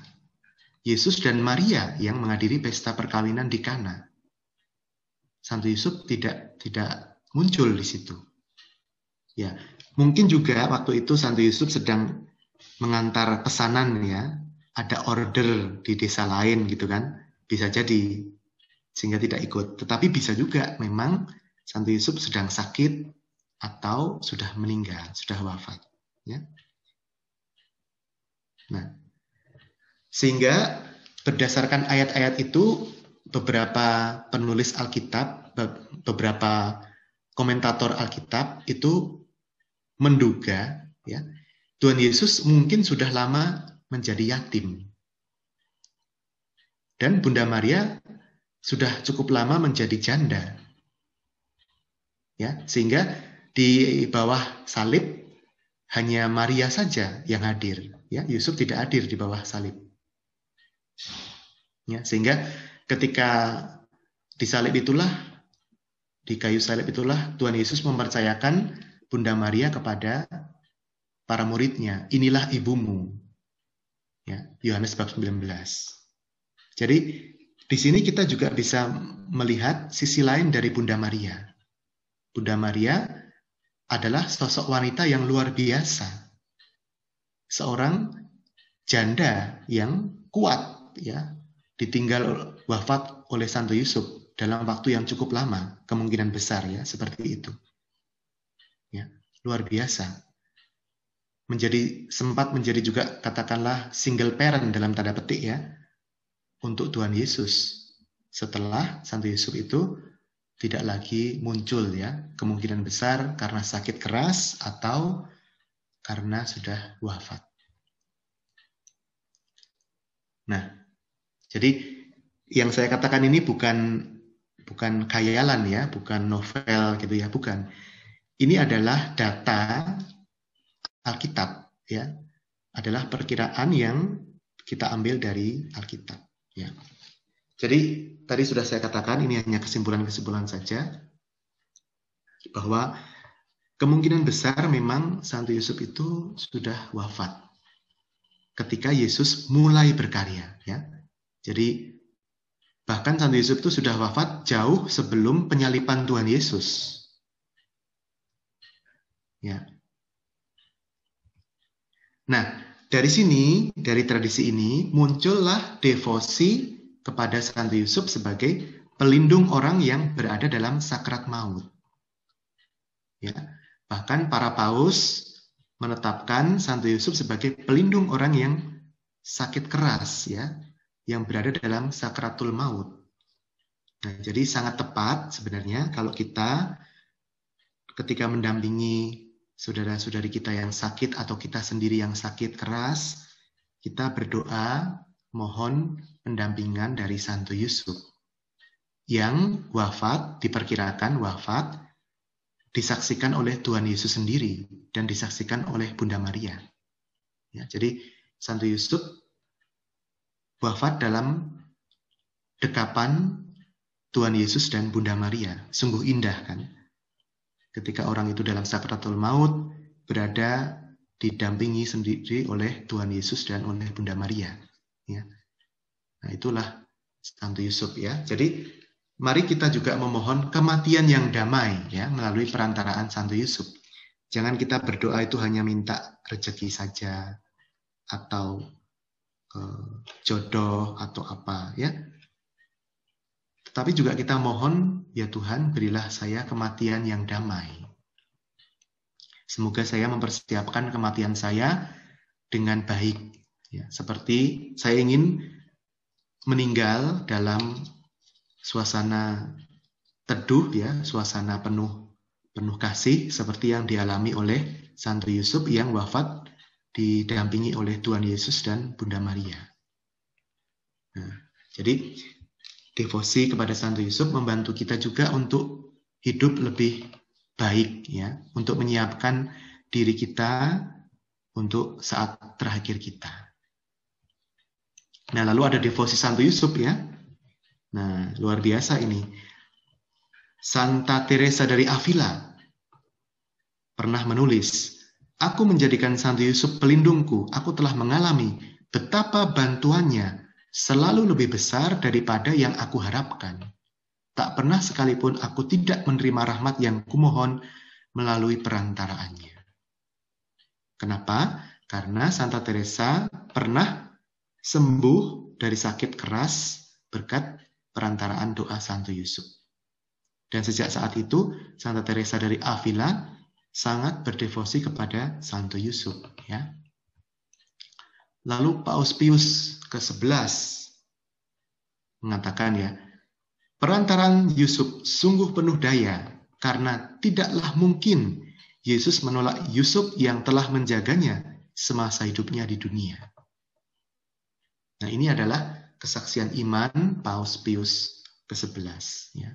Yesus dan Maria yang menghadiri pesta perkawinan di Kana. Santo Yusuf tidak tidak muncul di situ. Ya, mungkin juga waktu itu Santo Yusuf sedang mengantar pesanan ya, ada order di desa lain gitu kan. Bisa jadi sehingga tidak ikut. Tetapi bisa juga memang Santo Yusuf sedang sakit atau sudah meninggal, sudah wafat. Ya. Nah, sehingga berdasarkan ayat-ayat itu beberapa penulis Alkitab, beberapa komentator Alkitab itu menduga ya Tuhan Yesus mungkin sudah lama menjadi yatim. Dan Bunda Maria sudah cukup lama menjadi janda. Ya, sehingga di bawah salib hanya Maria saja yang hadir, ya Yusuf tidak hadir di bawah salib. Ya, sehingga ketika di salib itulah di kayu salib itulah Tuhan Yesus mempercayakan Bunda Maria kepada para muridnya, inilah ibumu. Ya, Yohanes bab 19. Jadi di sini kita juga bisa melihat sisi lain dari Bunda Maria. Bunda Maria adalah sosok wanita yang luar biasa. Seorang janda yang kuat ya, ditinggal wafat oleh Santo Yusuf dalam waktu yang cukup lama, kemungkinan besar ya seperti itu. Ya, luar biasa. Menjadi sempat menjadi juga katakanlah single parent dalam tanda petik ya untuk Tuhan Yesus. Setelah Santo Yusuf itu tidak lagi muncul ya. Kemungkinan besar karena sakit keras atau karena sudah wafat. Nah, jadi yang saya katakan ini bukan bukan khayalan ya, bukan novel gitu ya, bukan. Ini adalah data Alkitab ya. Adalah perkiraan yang kita ambil dari Alkitab ya. Jadi tadi sudah saya katakan ini hanya kesimpulan-kesimpulan saja bahwa kemungkinan besar memang Santo Yusuf itu sudah wafat ketika Yesus mulai berkarya ya. Jadi bahkan Santo Yusuf itu sudah wafat jauh sebelum penyalipan Tuhan Yesus. Ya. Nah, dari sini, dari tradisi ini muncullah devosi kepada Santo Yusuf sebagai pelindung orang yang berada dalam sakrat maut. Ya, bahkan para paus menetapkan Santo Yusuf sebagai pelindung orang yang sakit keras ya, yang berada dalam sakratul maut. Nah, jadi sangat tepat sebenarnya kalau kita ketika mendampingi saudara-saudari kita yang sakit atau kita sendiri yang sakit keras, kita berdoa mohon pendampingan dari Santo Yusuf yang wafat, diperkirakan wafat, disaksikan oleh Tuhan Yesus sendiri dan disaksikan oleh Bunda Maria. Ya, jadi Santo Yusuf wafat dalam dekapan Tuhan Yesus dan Bunda Maria. Sungguh indah kan? Ketika orang itu dalam sakratul maut berada didampingi sendiri oleh Tuhan Yesus dan oleh Bunda Maria. Nah, itulah Santo Yusuf ya. Jadi mari kita juga memohon kematian yang damai ya melalui perantaraan Santo Yusuf. Jangan kita berdoa itu hanya minta rezeki saja atau eh, jodoh atau apa ya. Tetapi juga kita mohon ya Tuhan berilah saya kematian yang damai. Semoga saya mempersiapkan kematian saya dengan baik. Ya, seperti saya ingin meninggal dalam suasana teduh ya, suasana penuh penuh kasih seperti yang dialami oleh Santo Yusuf yang wafat didampingi oleh Tuhan Yesus dan Bunda Maria. Nah, jadi devosi kepada Santo Yusuf membantu kita juga untuk hidup lebih baik ya, untuk menyiapkan diri kita untuk saat terakhir kita. Nah, lalu ada devosi Santo Yusuf ya. Nah, luar biasa ini. Santa Teresa dari Avila pernah menulis, Aku menjadikan Santo Yusuf pelindungku. Aku telah mengalami betapa bantuannya selalu lebih besar daripada yang aku harapkan. Tak pernah sekalipun aku tidak menerima rahmat yang kumohon melalui perantaraannya. Kenapa? Karena Santa Teresa pernah sembuh dari sakit keras berkat perantaraan doa Santo Yusuf. Dan sejak saat itu, Santa Teresa dari Avila sangat berdevosi kepada Santo Yusuf. Ya. Lalu Paus Pius ke-11 mengatakan ya, perantaran Yusuf sungguh penuh daya karena tidaklah mungkin Yesus menolak Yusuf yang telah menjaganya semasa hidupnya di dunia. Nah, ini adalah kesaksian iman Paus Pius ke-11 ya.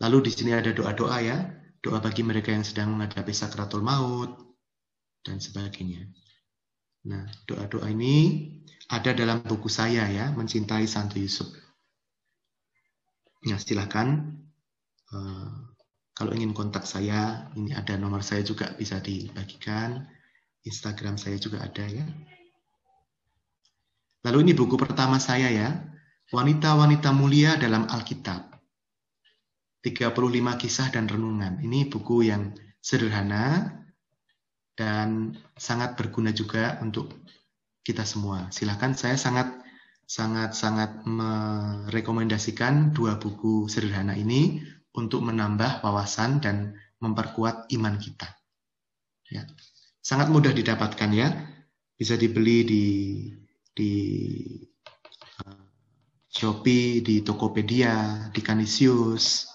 Lalu di sini ada doa-doa ya, doa bagi mereka yang sedang menghadapi sakratul maut dan sebagainya. Nah, doa-doa ini ada dalam buku saya ya, mencintai Santo Yusuf. ya silahkan uh, kalau ingin kontak saya, ini ada nomor saya juga bisa dibagikan. Instagram saya juga ada ya. Lalu ini buku pertama saya ya, Wanita-wanita mulia dalam Alkitab. 35 kisah dan renungan. Ini buku yang sederhana dan sangat berguna juga untuk kita semua. Silahkan saya sangat sangat sangat merekomendasikan dua buku sederhana ini untuk menambah wawasan dan memperkuat iman kita. Ya. Sangat mudah didapatkan ya. Bisa dibeli di di eh, Shopee, di Tokopedia, di Canisius,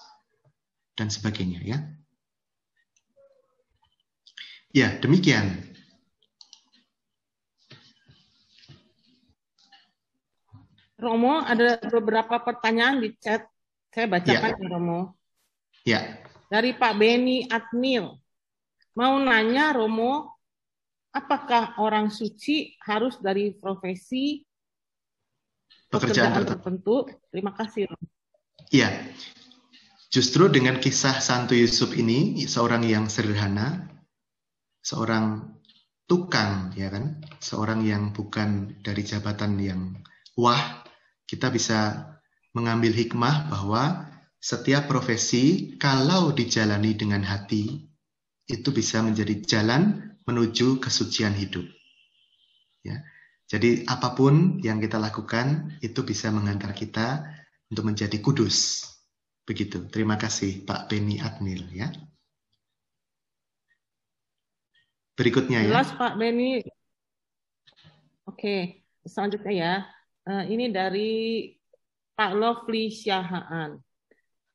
dan sebagainya ya. Ya, demikian. Romo, ada beberapa pertanyaan di chat. Saya bacakan ya. ya Romo. Ya. Dari Pak Beni Atmil. Mau nanya Romo, apakah orang suci harus dari profesi pekerjaan, pekerjaan tertentu? Terima kasih. Iya. Justru dengan kisah Santo Yusuf ini, seorang yang sederhana, seorang tukang, ya kan, seorang yang bukan dari jabatan yang wah, kita bisa mengambil hikmah bahwa setiap profesi kalau dijalani dengan hati itu bisa menjadi jalan menuju kesucian hidup. Ya. Jadi apapun yang kita lakukan itu bisa mengantar kita untuk menjadi kudus. Begitu. Terima kasih Pak Beni Adnil ya. Berikutnya ya. Jelas Pak Beni. Oke, selanjutnya ya. Eh, ini dari Pak Lovely Syahaan.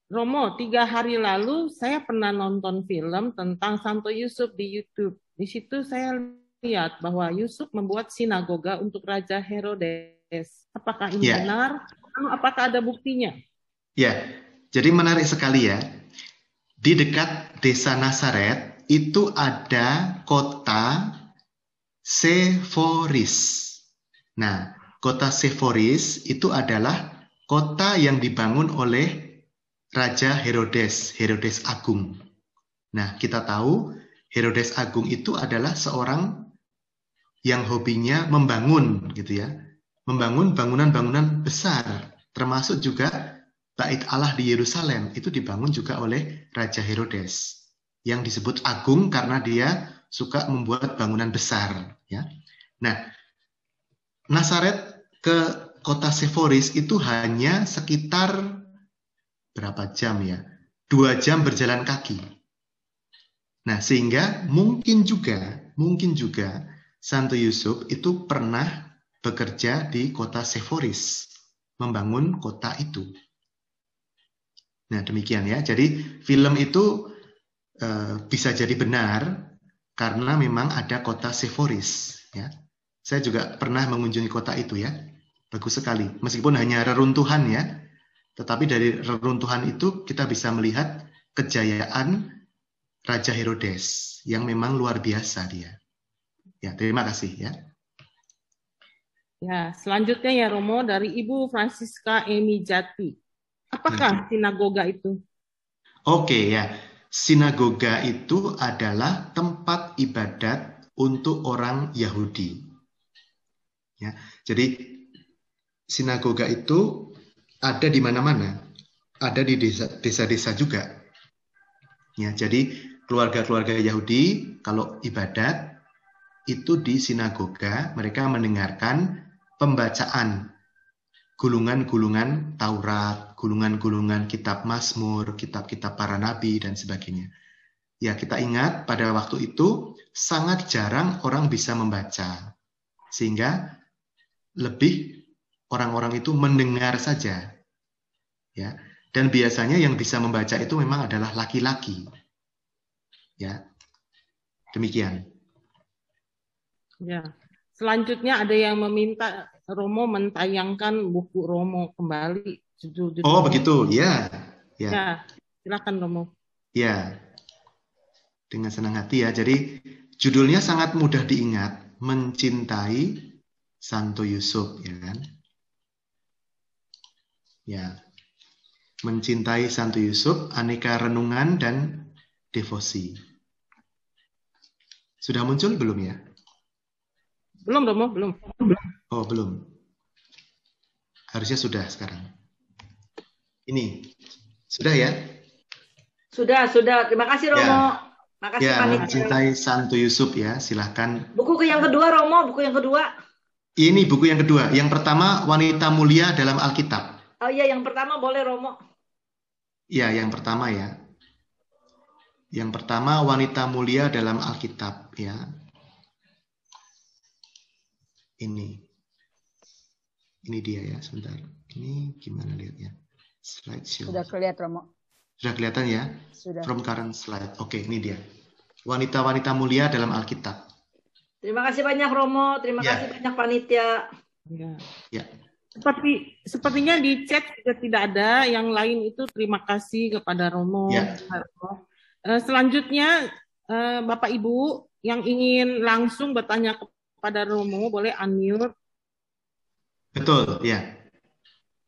Romo, tiga hari lalu saya pernah nonton film tentang Santo Yusuf di YouTube. Di situ saya lihat bahwa Yusuf membuat sinagoga untuk Raja Herodes. Apakah ini yeah. benar? Apakah ada buktinya? Ya, yeah. jadi menarik sekali ya. Di dekat desa Nazaret itu ada kota Seforis. Nah, kota Seforis itu adalah kota yang dibangun oleh Raja Herodes, Herodes Agung. Nah, kita tahu Herodes Agung itu adalah seorang yang hobinya membangun gitu ya. Membangun bangunan-bangunan besar termasuk juga bait Allah di Yerusalem itu dibangun juga oleh Raja Herodes yang disebut agung karena dia suka membuat bangunan besar ya. Nah, Nasaret ke kota Seforis itu hanya sekitar berapa jam ya? Dua jam berjalan kaki. Nah, sehingga mungkin juga, mungkin juga Santo Yusuf itu pernah bekerja di kota Seforis, membangun kota itu. Nah, demikian ya. Jadi, film itu e, bisa jadi benar karena memang ada kota Seforis, ya. Saya juga pernah mengunjungi kota itu ya. Bagus sekali. Meskipun hanya reruntuhan ya, tetapi dari reruntuhan itu kita bisa melihat kejayaan Raja Herodes yang memang luar biasa dia. Ya, terima kasih ya. Ya, selanjutnya ya Romo dari Ibu Francisca Emi Jati. Apakah hmm. sinagoga itu? Oke ya. Sinagoga itu adalah tempat ibadat untuk orang Yahudi. Ya, jadi sinagoga itu ada di mana-mana, ada di desa-desa juga. Ya, jadi keluarga-keluarga Yahudi kalau ibadat itu di sinagoga mereka mendengarkan pembacaan gulungan-gulungan Taurat, gulungan-gulungan kitab Mazmur, kitab-kitab para nabi dan sebagainya. Ya, kita ingat pada waktu itu sangat jarang orang bisa membaca. Sehingga lebih orang-orang itu mendengar saja. Ya. Dan biasanya yang bisa membaca itu memang adalah laki-laki. Ya. Demikian. Ya. Selanjutnya ada yang meminta Romo mentayangkan buku Romo kembali judul, judul Oh, begitu. Ya. Ya. ya. Silakan Romo. Ya. Dengan senang hati ya. Jadi judulnya sangat mudah diingat, mencintai Santo Yusuf, ya kan? Ya. Mencintai Santo Yusuf, aneka renungan dan devosi. Sudah muncul belum ya? Belum, Romo, belum. Oh, belum. Harusnya sudah sekarang. Ini. Sudah ya? Sudah, sudah. Terima kasih, Romo. Ya. Makasih ya, Pak Cintai Santo Yusuf ya, silahkan. Buku yang kedua, Romo, buku yang kedua. Ini buku yang kedua. Yang pertama, Wanita Mulia dalam Alkitab. Oh iya, yang pertama boleh, Romo. Iya, yang pertama ya. Yang pertama wanita mulia dalam Alkitab ya. Ini. Ini dia ya, sebentar. Ini gimana lihatnya? Slide show. Sudah kelihatan Romo. Sudah kelihatan ya? Sudah. From current slide. Oke, okay, ini dia. Wanita-wanita mulia dalam Alkitab. Terima kasih banyak Romo, terima ya. kasih banyak panitia. Ya. ya. Seperti sepertinya di chat juga tidak ada, yang lain itu terima kasih kepada Romo. Ya. Romo. Eh, selanjutnya, eh, Bapak Ibu yang ingin langsung bertanya kepada Romo, boleh unmute. Betul, ya.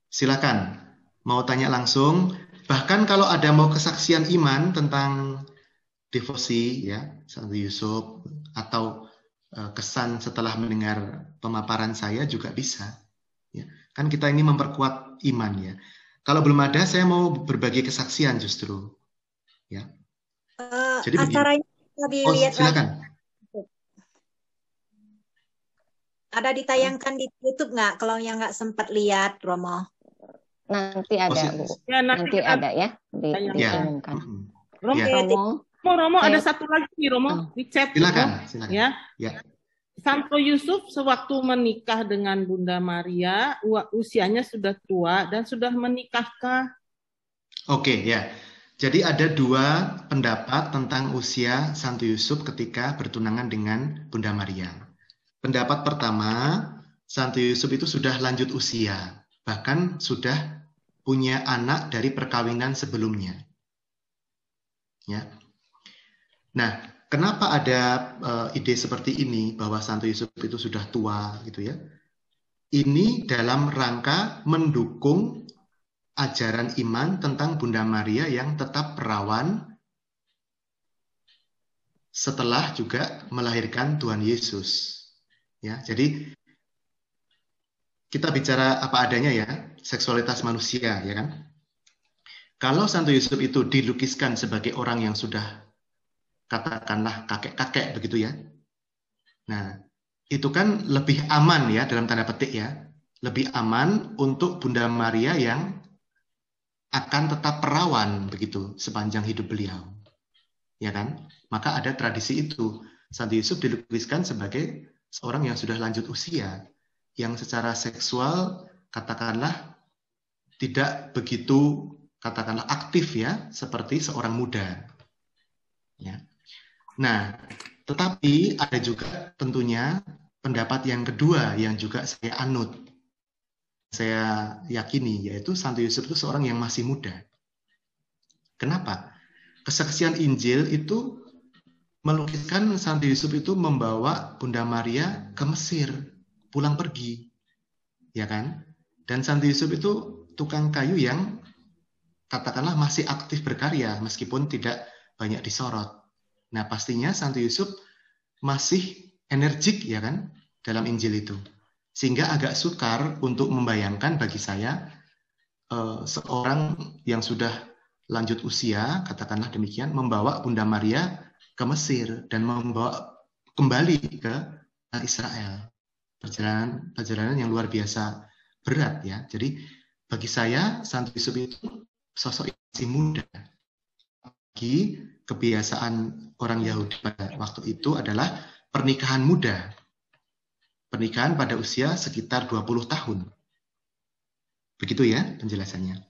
Silakan, mau tanya langsung. Bahkan kalau ada mau kesaksian iman tentang devosi, ya, Santo Yusuf, atau eh, kesan setelah mendengar pemaparan saya juga bisa. Ya. Kan kita ini memperkuat iman ya. Kalau belum ada, saya mau berbagi kesaksian justru. Ya. Jadi acaranya bisa oh, dilihat. Oh, silakan. Lagi. Ada ditayangkan di YouTube nggak? Kalau yang nggak sempat lihat, Romo? Nanti ada, oh, Bu. Ya, nanti, nanti ada ya, di, ya. Romo, ya. Romo, Romo, Romo ada satu lagi nih, Romo. Oh. Di chat. Silakan, silakan. Ya. ya. Santo Yusuf sewaktu menikah dengan Bunda Maria, usianya sudah tua dan sudah menikahkah? Oke, okay, ya. Jadi ada dua pendapat tentang usia Santo Yusuf ketika bertunangan dengan Bunda Maria. Pendapat pertama, Santo Yusuf itu sudah lanjut usia, bahkan sudah punya anak dari perkawinan sebelumnya. Ya. Nah, kenapa ada uh, ide seperti ini bahwa Santo Yusuf itu sudah tua gitu ya? Ini dalam rangka mendukung ajaran iman tentang Bunda Maria yang tetap perawan setelah juga melahirkan Tuhan Yesus. Ya, jadi kita bicara apa adanya ya, seksualitas manusia ya kan. Kalau Santo Yusuf itu dilukiskan sebagai orang yang sudah katakanlah kakek-kakek begitu ya. Nah, itu kan lebih aman ya dalam tanda petik ya. Lebih aman untuk Bunda Maria yang akan tetap perawan begitu sepanjang hidup beliau. Ya kan? Maka ada tradisi itu. Santo Yusuf dilukiskan sebagai seorang yang sudah lanjut usia yang secara seksual katakanlah tidak begitu katakanlah aktif ya seperti seorang muda. Ya. Nah, tetapi ada juga tentunya pendapat yang kedua yang juga saya anut saya yakini, yaitu Santo Yusuf itu seorang yang masih muda. Kenapa? Kesaksian Injil itu melukiskan Santo Yusuf itu membawa Bunda Maria ke Mesir, pulang pergi. Ya kan? Dan Santo Yusuf itu tukang kayu yang katakanlah masih aktif berkarya meskipun tidak banyak disorot. Nah, pastinya Santo Yusuf masih energik ya kan dalam Injil itu. Sehingga agak sukar untuk membayangkan bagi saya uh, seorang yang sudah lanjut usia, katakanlah demikian, membawa Bunda Maria ke Mesir dan membawa kembali ke Israel. Perjalanan perjalanan yang luar biasa berat ya. Jadi bagi saya Santo Yusuf itu sosok si muda. Bagi kebiasaan orang Yahudi pada waktu itu adalah pernikahan muda pernikahan pada usia sekitar 20 tahun. Begitu ya penjelasannya.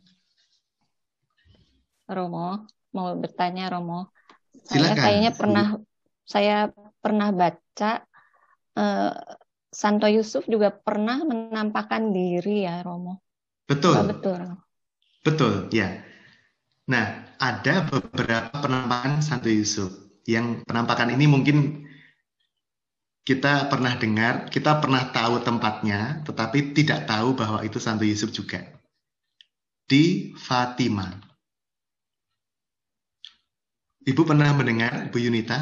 Romo, mau bertanya Romo. Silakan. Saya kayaknya pernah saya pernah baca eh, Santo Yusuf juga pernah menampakkan diri ya Romo. Betul. Oh, betul. Betul, ya. Nah, ada beberapa penampakan Santo Yusuf. Yang penampakan ini mungkin kita pernah dengar, kita pernah tahu tempatnya, tetapi tidak tahu bahwa itu Santo Yusuf juga. Di Fatima. Ibu pernah mendengar, Bu Yunita?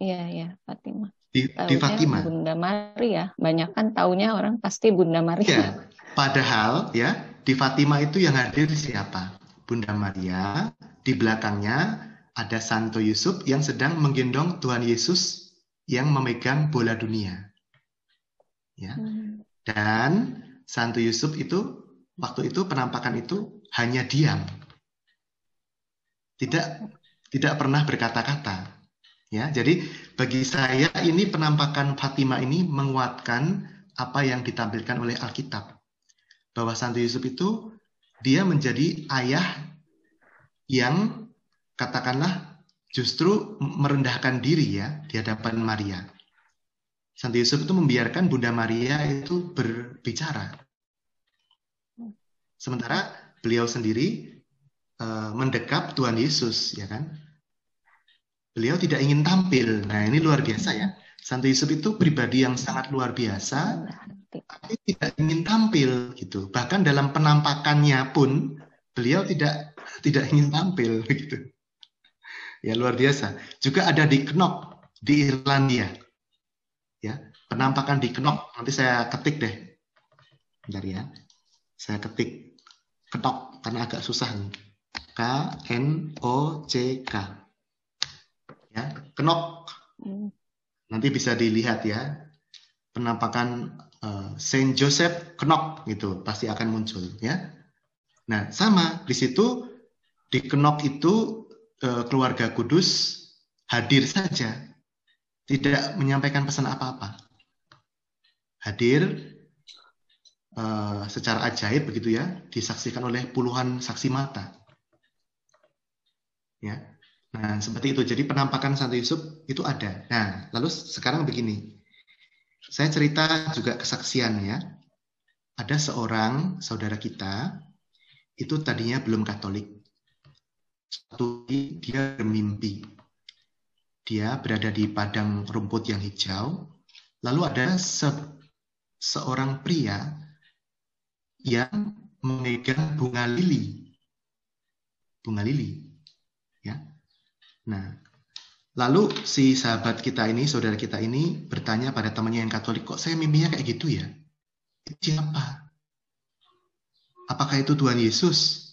Iya, iya, Fatima. Di, Taunya di Fatima. Bunda Maria, ya. banyak kan taunya orang pasti Bunda Maria. Ya, padahal ya, di Fatima itu yang hadir siapa? Bunda Maria, di belakangnya ada Santo Yusuf yang sedang menggendong Tuhan Yesus yang memegang bola dunia. Ya. Hmm. Dan Santo Yusuf itu waktu itu penampakan itu hanya diam. Tidak tidak pernah berkata-kata. Ya, jadi bagi saya ini penampakan Fatima ini menguatkan apa yang ditampilkan oleh Alkitab. Bahwa Santo Yusuf itu dia menjadi ayah yang katakanlah justru merendahkan diri ya di hadapan Maria. Santo Yusuf itu membiarkan Bunda Maria itu berbicara. Sementara beliau sendiri e, mendekap Tuhan Yesus, ya kan? Beliau tidak ingin tampil. Nah, ini luar biasa ya. Santo Yusuf itu pribadi yang sangat luar biasa, tapi tidak ingin tampil gitu. Bahkan dalam penampakannya pun beliau tidak tidak ingin tampil gitu. Ya luar biasa. Juga ada di Knok di Irlandia. Ya, penampakan di Knok. Nanti saya ketik deh. Bentar ya. Saya ketik Knok karena agak susah nih. K N O C K. Ya, Knok. Hmm. Nanti bisa dilihat ya. Penampakan eh, Saint Joseph Knok gitu pasti akan muncul ya. Nah, sama di situ di Kenok itu keluarga kudus hadir saja, tidak menyampaikan pesan apa-apa. Hadir uh, secara ajaib begitu ya, disaksikan oleh puluhan saksi mata. Ya. Nah, seperti itu. Jadi penampakan Santo Yusuf itu ada. Nah, lalu sekarang begini. Saya cerita juga kesaksian ya. Ada seorang saudara kita itu tadinya belum Katolik. Satu dia bermimpi. Dia berada di padang rumput yang hijau. Lalu ada se seorang pria yang memegang bunga lili. Bunga lili. Ya. Nah, lalu si sahabat kita ini, saudara kita ini bertanya pada temannya yang Katolik, "Kok saya mimpinya kayak gitu ya?" Siapa? Apakah itu Tuhan Yesus?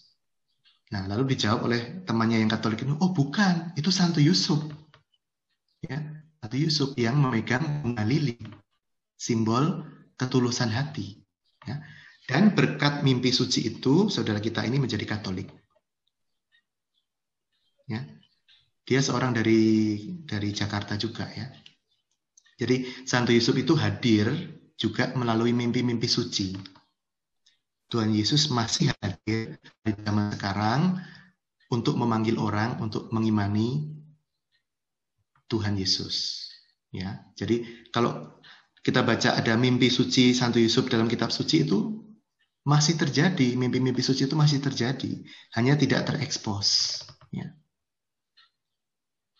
Nah, lalu dijawab oleh temannya yang Katolik itu, oh bukan, itu Santo Yusuf. Ya, Santo Yusuf yang memegang bunga lili, simbol ketulusan hati. Ya. Dan berkat mimpi suci itu, saudara kita ini menjadi Katolik. Ya. Dia seorang dari dari Jakarta juga ya. Jadi Santo Yusuf itu hadir juga melalui mimpi-mimpi suci. Tuhan Yesus masih hadir di zaman sekarang untuk memanggil orang untuk mengimani Tuhan Yesus. Ya, jadi kalau kita baca ada mimpi suci Santo Yusuf dalam kitab suci itu masih terjadi, mimpi-mimpi suci itu masih terjadi, hanya tidak terekspos. Ya.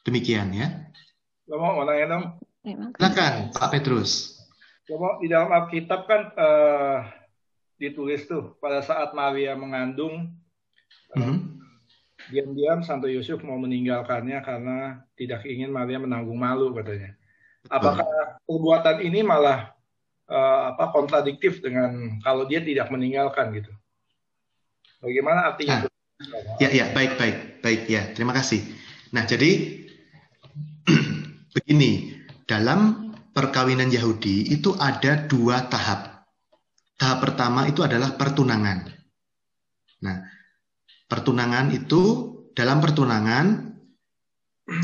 Demikian ya. Lama ya, Silakan Pak Petrus. di dalam Alkitab kan uh, ditulis tuh pada saat Maria mengandung eh, mm-hmm. diam-diam Santo Yusuf mau meninggalkannya karena tidak ingin Maria menanggung malu katanya. Apakah perbuatan ini malah uh, apa kontradiktif dengan kalau dia tidak meninggalkan gitu? Bagaimana artinya? Nah, ya ya baik baik baik ya terima kasih. Nah jadi begini dalam perkawinan Yahudi itu ada dua tahap tahap pertama itu adalah pertunangan. Nah, pertunangan itu dalam pertunangan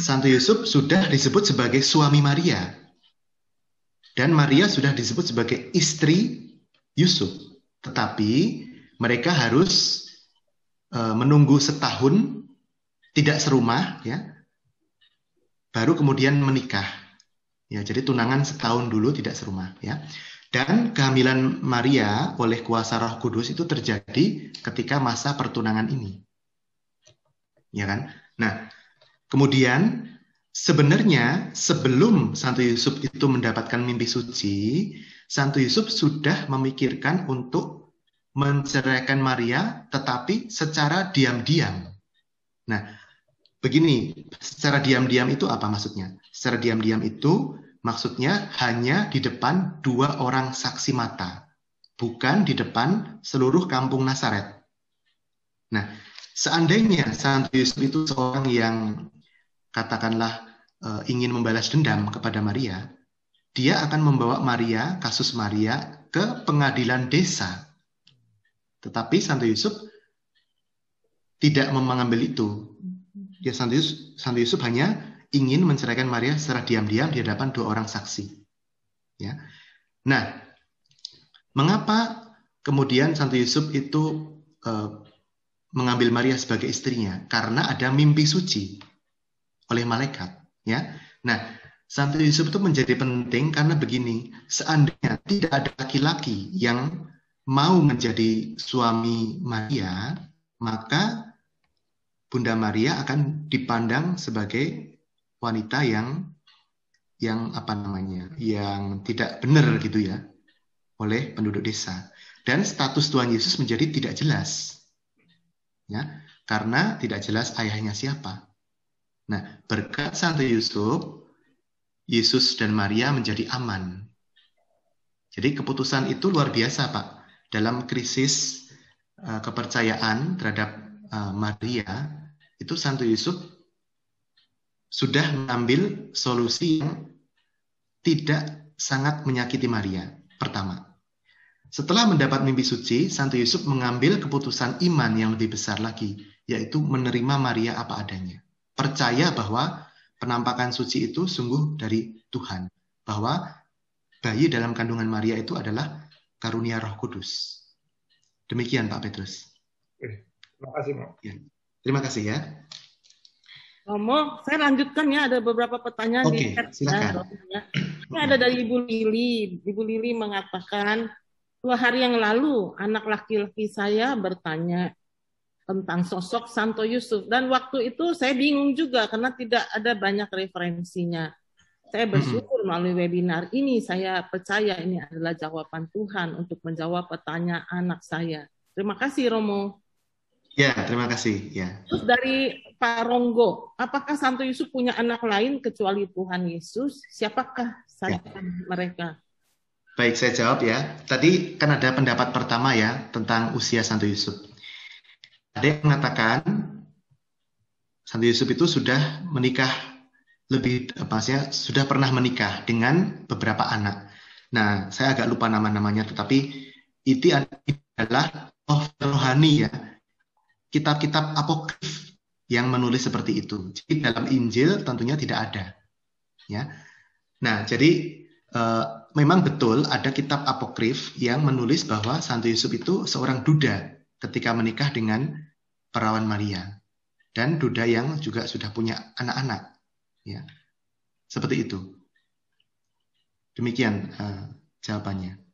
Santo Yusuf sudah disebut sebagai suami Maria dan Maria sudah disebut sebagai istri Yusuf. Tetapi mereka harus e, menunggu setahun tidak serumah ya. Baru kemudian menikah. Ya, jadi tunangan setahun dulu tidak serumah ya. Dan kehamilan Maria oleh kuasa Roh Kudus itu terjadi ketika masa pertunangan ini. Ya kan? Nah, kemudian sebenarnya sebelum Santo Yusuf itu mendapatkan mimpi suci, Santo Yusuf sudah memikirkan untuk menceraikan Maria tetapi secara diam-diam. Nah, begini, secara diam-diam itu apa maksudnya? Secara diam-diam itu Maksudnya hanya di depan dua orang saksi mata, bukan di depan seluruh kampung Nasaret. Nah, seandainya Santo Yusuf itu seorang yang katakanlah eh, ingin membalas dendam kepada Maria, dia akan membawa Maria, kasus Maria, ke pengadilan desa. Tetapi Santo Yusuf tidak mengambil itu. Ya Santo Yusuf, Santo Yusuf hanya ingin menceraikan Maria secara diam-diam di hadapan dua orang saksi. Ya. Nah, mengapa kemudian Santo Yusuf itu eh, mengambil Maria sebagai istrinya? Karena ada mimpi suci oleh malaikat, ya. Nah, Santo Yusuf itu menjadi penting karena begini, seandainya tidak ada laki-laki yang mau menjadi suami Maria, maka Bunda Maria akan dipandang sebagai wanita yang yang apa namanya yang tidak benar gitu ya oleh penduduk desa dan status Tuhan Yesus menjadi tidak jelas ya karena tidak jelas ayahnya siapa nah berkat Santo Yusuf Yesus dan Maria menjadi aman jadi keputusan itu luar biasa pak dalam krisis uh, kepercayaan terhadap uh, Maria itu Santo Yusuf sudah mengambil solusi yang tidak sangat menyakiti Maria. Pertama, setelah mendapat mimpi suci, Santo Yusuf mengambil keputusan iman yang lebih besar lagi, yaitu menerima Maria apa adanya. Percaya bahwa penampakan suci itu sungguh dari Tuhan, bahwa bayi dalam kandungan Maria itu adalah karunia Roh Kudus. Demikian Pak Petrus. Terima kasih, Pak. Ya, terima kasih ya. Romo, saya lanjutkan ya ada beberapa pertanyaan okay, di chat ya, silakan. ya. Ini ada dari Ibu Lili. Ibu Lili mengatakan dua hari yang lalu anak laki-laki saya bertanya tentang sosok Santo Yusuf dan waktu itu saya bingung juga karena tidak ada banyak referensinya. Saya bersyukur melalui webinar ini saya percaya ini adalah jawaban Tuhan untuk menjawab pertanyaan anak saya. Terima kasih Romo. Ya, terima kasih. Ya. Terus dari Pak Ronggo, apakah Santo Yusuf punya anak lain kecuali Tuhan Yesus? Siapakah saat ya. mereka? Baik, saya jawab ya. Tadi kan ada pendapat pertama ya tentang usia Santo Yusuf. Ada yang mengatakan Santo Yusuf itu sudah menikah lebih apa ya sudah pernah menikah dengan beberapa anak. Nah, saya agak lupa nama-namanya, tetapi itu adalah rohani ya kitab-kitab apokrif yang menulis seperti itu. Jadi dalam Injil tentunya tidak ada. Ya. Nah, jadi e, memang betul ada kitab apokrif yang menulis bahwa Santo Yusuf itu seorang duda ketika menikah dengan perawan Maria dan duda yang juga sudah punya anak-anak. Ya. Seperti itu. Demikian e, jawabannya.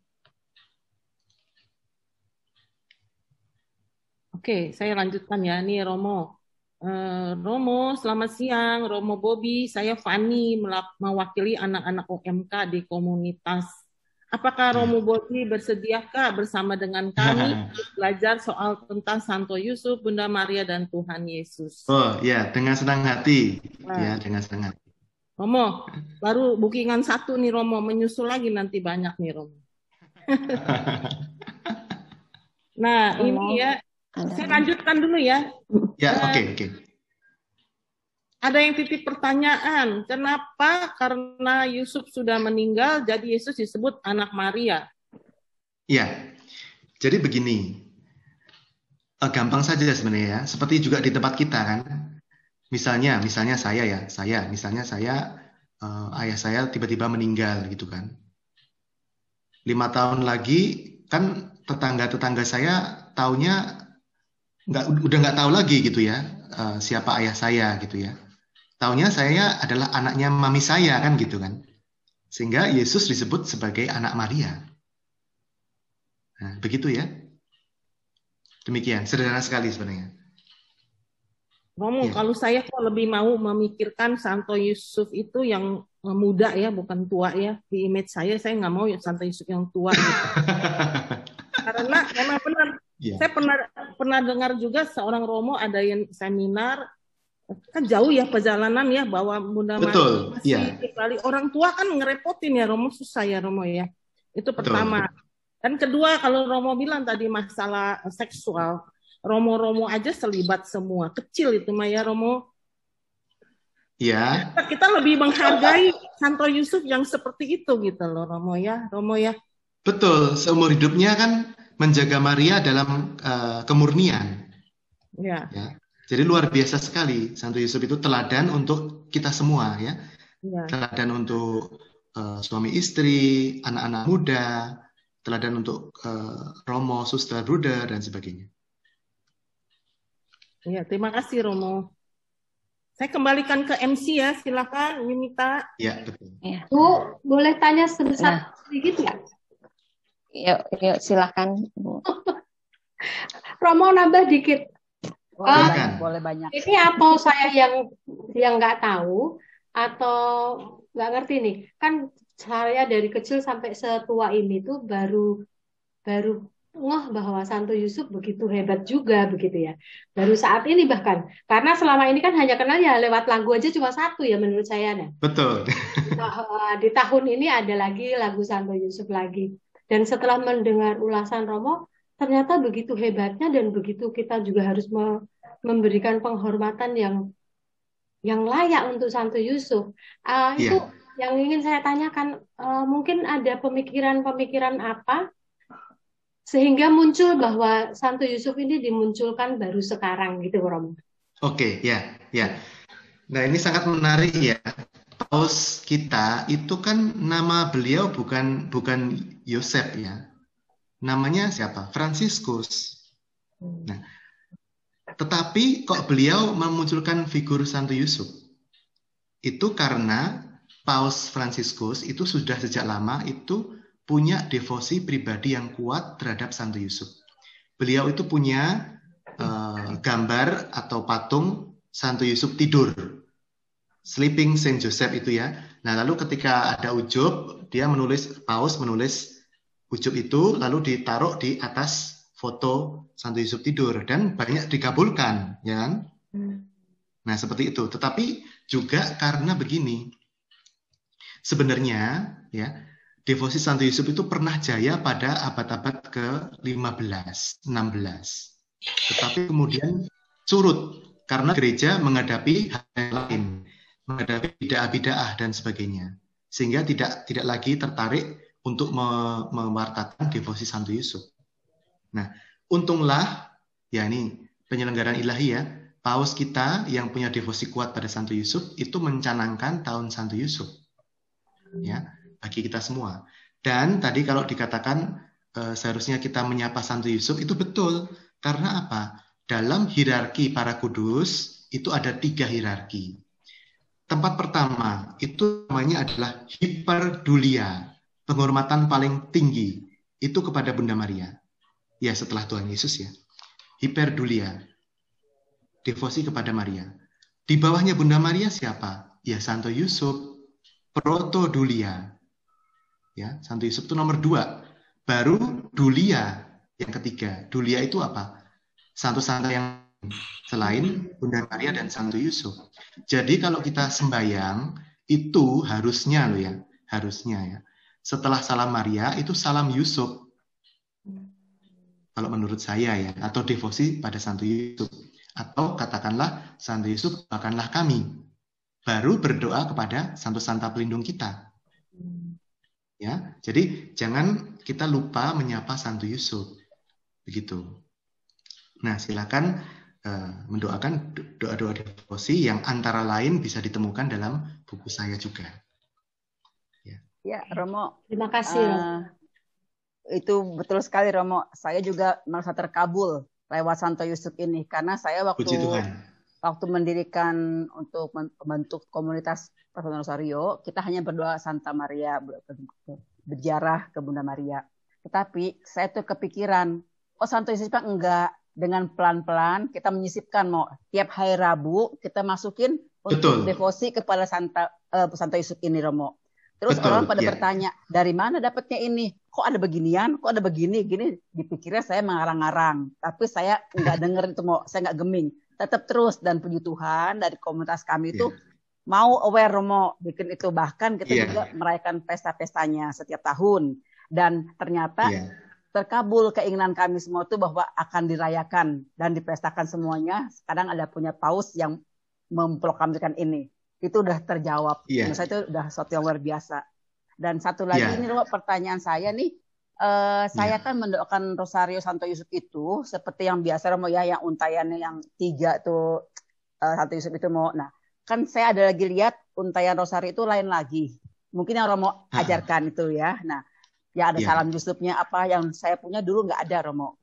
Oke, saya lanjutkan ya. Nih Romo. Uh, Romo, selamat siang. Romo Bobi, saya Fani mewakili anak-anak OMK di komunitas. Apakah hmm. Romo Bobi bersediakah bersama dengan kami belajar soal tentang Santo Yusuf, Bunda Maria, dan Tuhan Yesus? Oh ya, dengan senang hati. Nah. Ya, dengan senang hati. Romo, baru bookingan satu nih Romo, menyusul lagi nanti banyak nih Romo. nah, ini ya ada Saya lanjutkan dulu ya. Ya, eh, oke, okay, oke. Okay. Ada yang titip pertanyaan, kenapa karena Yusuf sudah meninggal, jadi Yesus disebut anak Maria? Ya, jadi begini, eh, gampang saja sebenarnya ya. Seperti juga di tempat kita kan, misalnya, misalnya saya ya, saya, misalnya saya uh, ayah saya tiba-tiba meninggal gitu kan. Lima tahun lagi kan tetangga-tetangga saya tahunya nggak udah nggak tahu lagi gitu ya uh, siapa ayah saya gitu ya. Taunya saya adalah anaknya mami saya kan gitu kan. Sehingga Yesus disebut sebagai anak Maria. Nah, begitu ya. Demikian, sederhana sekali sebenarnya. Romo, ya. kalau saya kok lebih mau memikirkan Santo Yusuf itu yang muda ya, bukan tua ya. Di image saya, saya nggak mau ya Santo Yusuf yang tua. Gitu. Yeah. Saya pernah pernah dengar juga seorang Romo ada yang seminar kan jauh ya perjalanan ya bawa bunda Betul, masih yeah. di Orang tua kan ngerepotin ya Romo susah ya Romo ya. Itu pertama. Betul. Dan kedua kalau Romo bilang tadi masalah seksual, Romo-Romo aja selibat semua. Kecil itu Maya Romo. Ya. yeah. kita lebih menghargai Santo Yusuf yang seperti itu gitu loh Romo ya, Romo ya. Betul, seumur hidupnya kan menjaga Maria dalam uh, kemurnian. Ya. ya. Jadi luar biasa sekali Santo Yusuf itu teladan untuk kita semua ya. ya. Teladan untuk uh, suami istri, anak-anak muda, teladan untuk uh, Romo, suster, bruder dan sebagainya. Ya, terima kasih Romo. Saya kembalikan ke MC ya, silakan Yunita. Ya, betul. Ya. Bu, boleh tanya sebesar ya. sedikit Ya? yuk, iya, yuk iya, silahkan. Romo nambah dikit. Boleh, uh, banyak, Ini apa saya yang yang nggak tahu atau nggak ngerti nih? Kan saya dari kecil sampai setua ini tuh baru baru ngoh bahwa Santo Yusuf begitu hebat juga begitu ya. Baru saat ini bahkan karena selama ini kan hanya kenal ya lewat lagu aja cuma satu ya menurut saya nah. Betul. di tahun ini ada lagi lagu Santo Yusuf lagi. Dan setelah mendengar ulasan Romo, ternyata begitu hebatnya dan begitu kita juga harus memberikan penghormatan yang yang layak untuk Santo Yusuf. Uh, eh, yeah. yang ingin saya tanyakan, uh, mungkin ada pemikiran-pemikiran apa sehingga muncul bahwa Santo Yusuf ini dimunculkan baru sekarang gitu, Romo? Oke, okay, ya, yeah, ya. Yeah. Nah, ini sangat menarik ya. Paus kita itu kan nama beliau bukan bukan Yosef ya. Namanya siapa? Franciscus. Nah, tetapi kok beliau memunculkan figur Santo Yusuf? Itu karena Paus Franciscus itu sudah sejak lama itu punya devosi pribadi yang kuat terhadap Santo Yusuf. Beliau itu punya eh, gambar atau patung Santo Yusuf tidur Sleeping Saint Joseph itu ya. Nah, lalu ketika ada ujub, dia menulis paus menulis ujub itu lalu ditaruh di atas foto Santo Yusuf tidur dan banyak dikabulkan, ya kan? Hmm. Nah, seperti itu. Tetapi juga karena begini. Sebenarnya, ya, devosi Santo Yusuf itu pernah jaya pada abad-abad ke-15, 16. Tetapi kemudian surut karena gereja menghadapi hal lain menghadapi bid'ah-bid'ah dan sebagainya. Sehingga tidak tidak lagi tertarik untuk mewartakan devosi Santo Yusuf. Nah, untunglah ya ini penyelenggaraan ilahi ya, paus kita yang punya devosi kuat pada Santo Yusuf itu mencanangkan tahun Santo Yusuf. Ya, bagi kita semua. Dan tadi kalau dikatakan eh, seharusnya kita menyapa Santo Yusuf itu betul. Karena apa? Dalam hierarki para kudus itu ada tiga hierarki Tempat pertama itu namanya adalah hiperdulia, penghormatan paling tinggi itu kepada Bunda Maria. Ya setelah Tuhan Yesus ya. Hiperdulia, devosi kepada Maria. Di bawahnya Bunda Maria siapa? Ya Santo Yusuf, Proto dulia Ya, Santo Yusuf itu nomor dua. Baru dulia yang ketiga. Dulia itu apa? Santo-santo yang selain Bunda Maria dan Santo Yusuf. Jadi kalau kita sembayang itu harusnya loh ya, harusnya ya. Setelah salam Maria itu salam Yusuf. Kalau menurut saya ya, atau devosi pada Santo Yusuf. Atau katakanlah Santo Yusuf bahkanlah kami. Baru berdoa kepada Santo Santa pelindung kita. Ya, jadi jangan kita lupa menyapa Santo Yusuf. Begitu. Nah, silakan Eh, mendoakan doa-doa devosi yang antara lain bisa ditemukan dalam buku saya juga. Ya, ya Romo. Terima kasih. Uh, itu betul sekali Romo. Saya juga merasa terkabul lewat Santo Yusuf ini karena saya waktu waktu mendirikan untuk membentuk komunitas Pasangan Rosario, kita hanya berdoa Santa Maria berjarah ke Bunda Maria. Tetapi saya tuh kepikiran, oh Santo Yusuf enggak, dengan pelan-pelan kita menyisipkan mau tiap hari Rabu kita masukin untuk Betul. devosi kepada Santa uh, Santo Yusuf ini Romo. Terus Betul, orang pada yeah. bertanya, dari mana dapatnya ini? Kok ada beginian? Kok ada begini? Gini dipikirnya saya mengarang-arang, tapi saya nggak denger itu mau, saya nggak geming. Tetap terus dan puji Tuhan dari komunitas kami itu yeah. mau aware Romo bikin itu bahkan kita yeah. juga merayakan pesta-pestanya setiap tahun dan ternyata yeah terkabul keinginan kami semua itu bahwa akan dirayakan dan diprestakan semuanya. Sekarang ada punya paus yang memproklamirkan ini. Itu udah terjawab. Yeah. Menurut saya itu udah sesuatu yang luar biasa. Dan satu lagi yeah. ini loh pertanyaan saya nih. Uh, saya yeah. kan mendoakan Rosario Santo Yusuf itu seperti yang biasa mau ya yang untayannya yang tiga tuh uh, Santo Yusuf itu mau. Nah kan saya ada lagi lihat untayan Rosario itu lain lagi. Mungkin yang Romo hmm. ajarkan itu ya. Nah Ya ada yeah. salam Yusufnya apa yang saya punya dulu nggak ada Romo.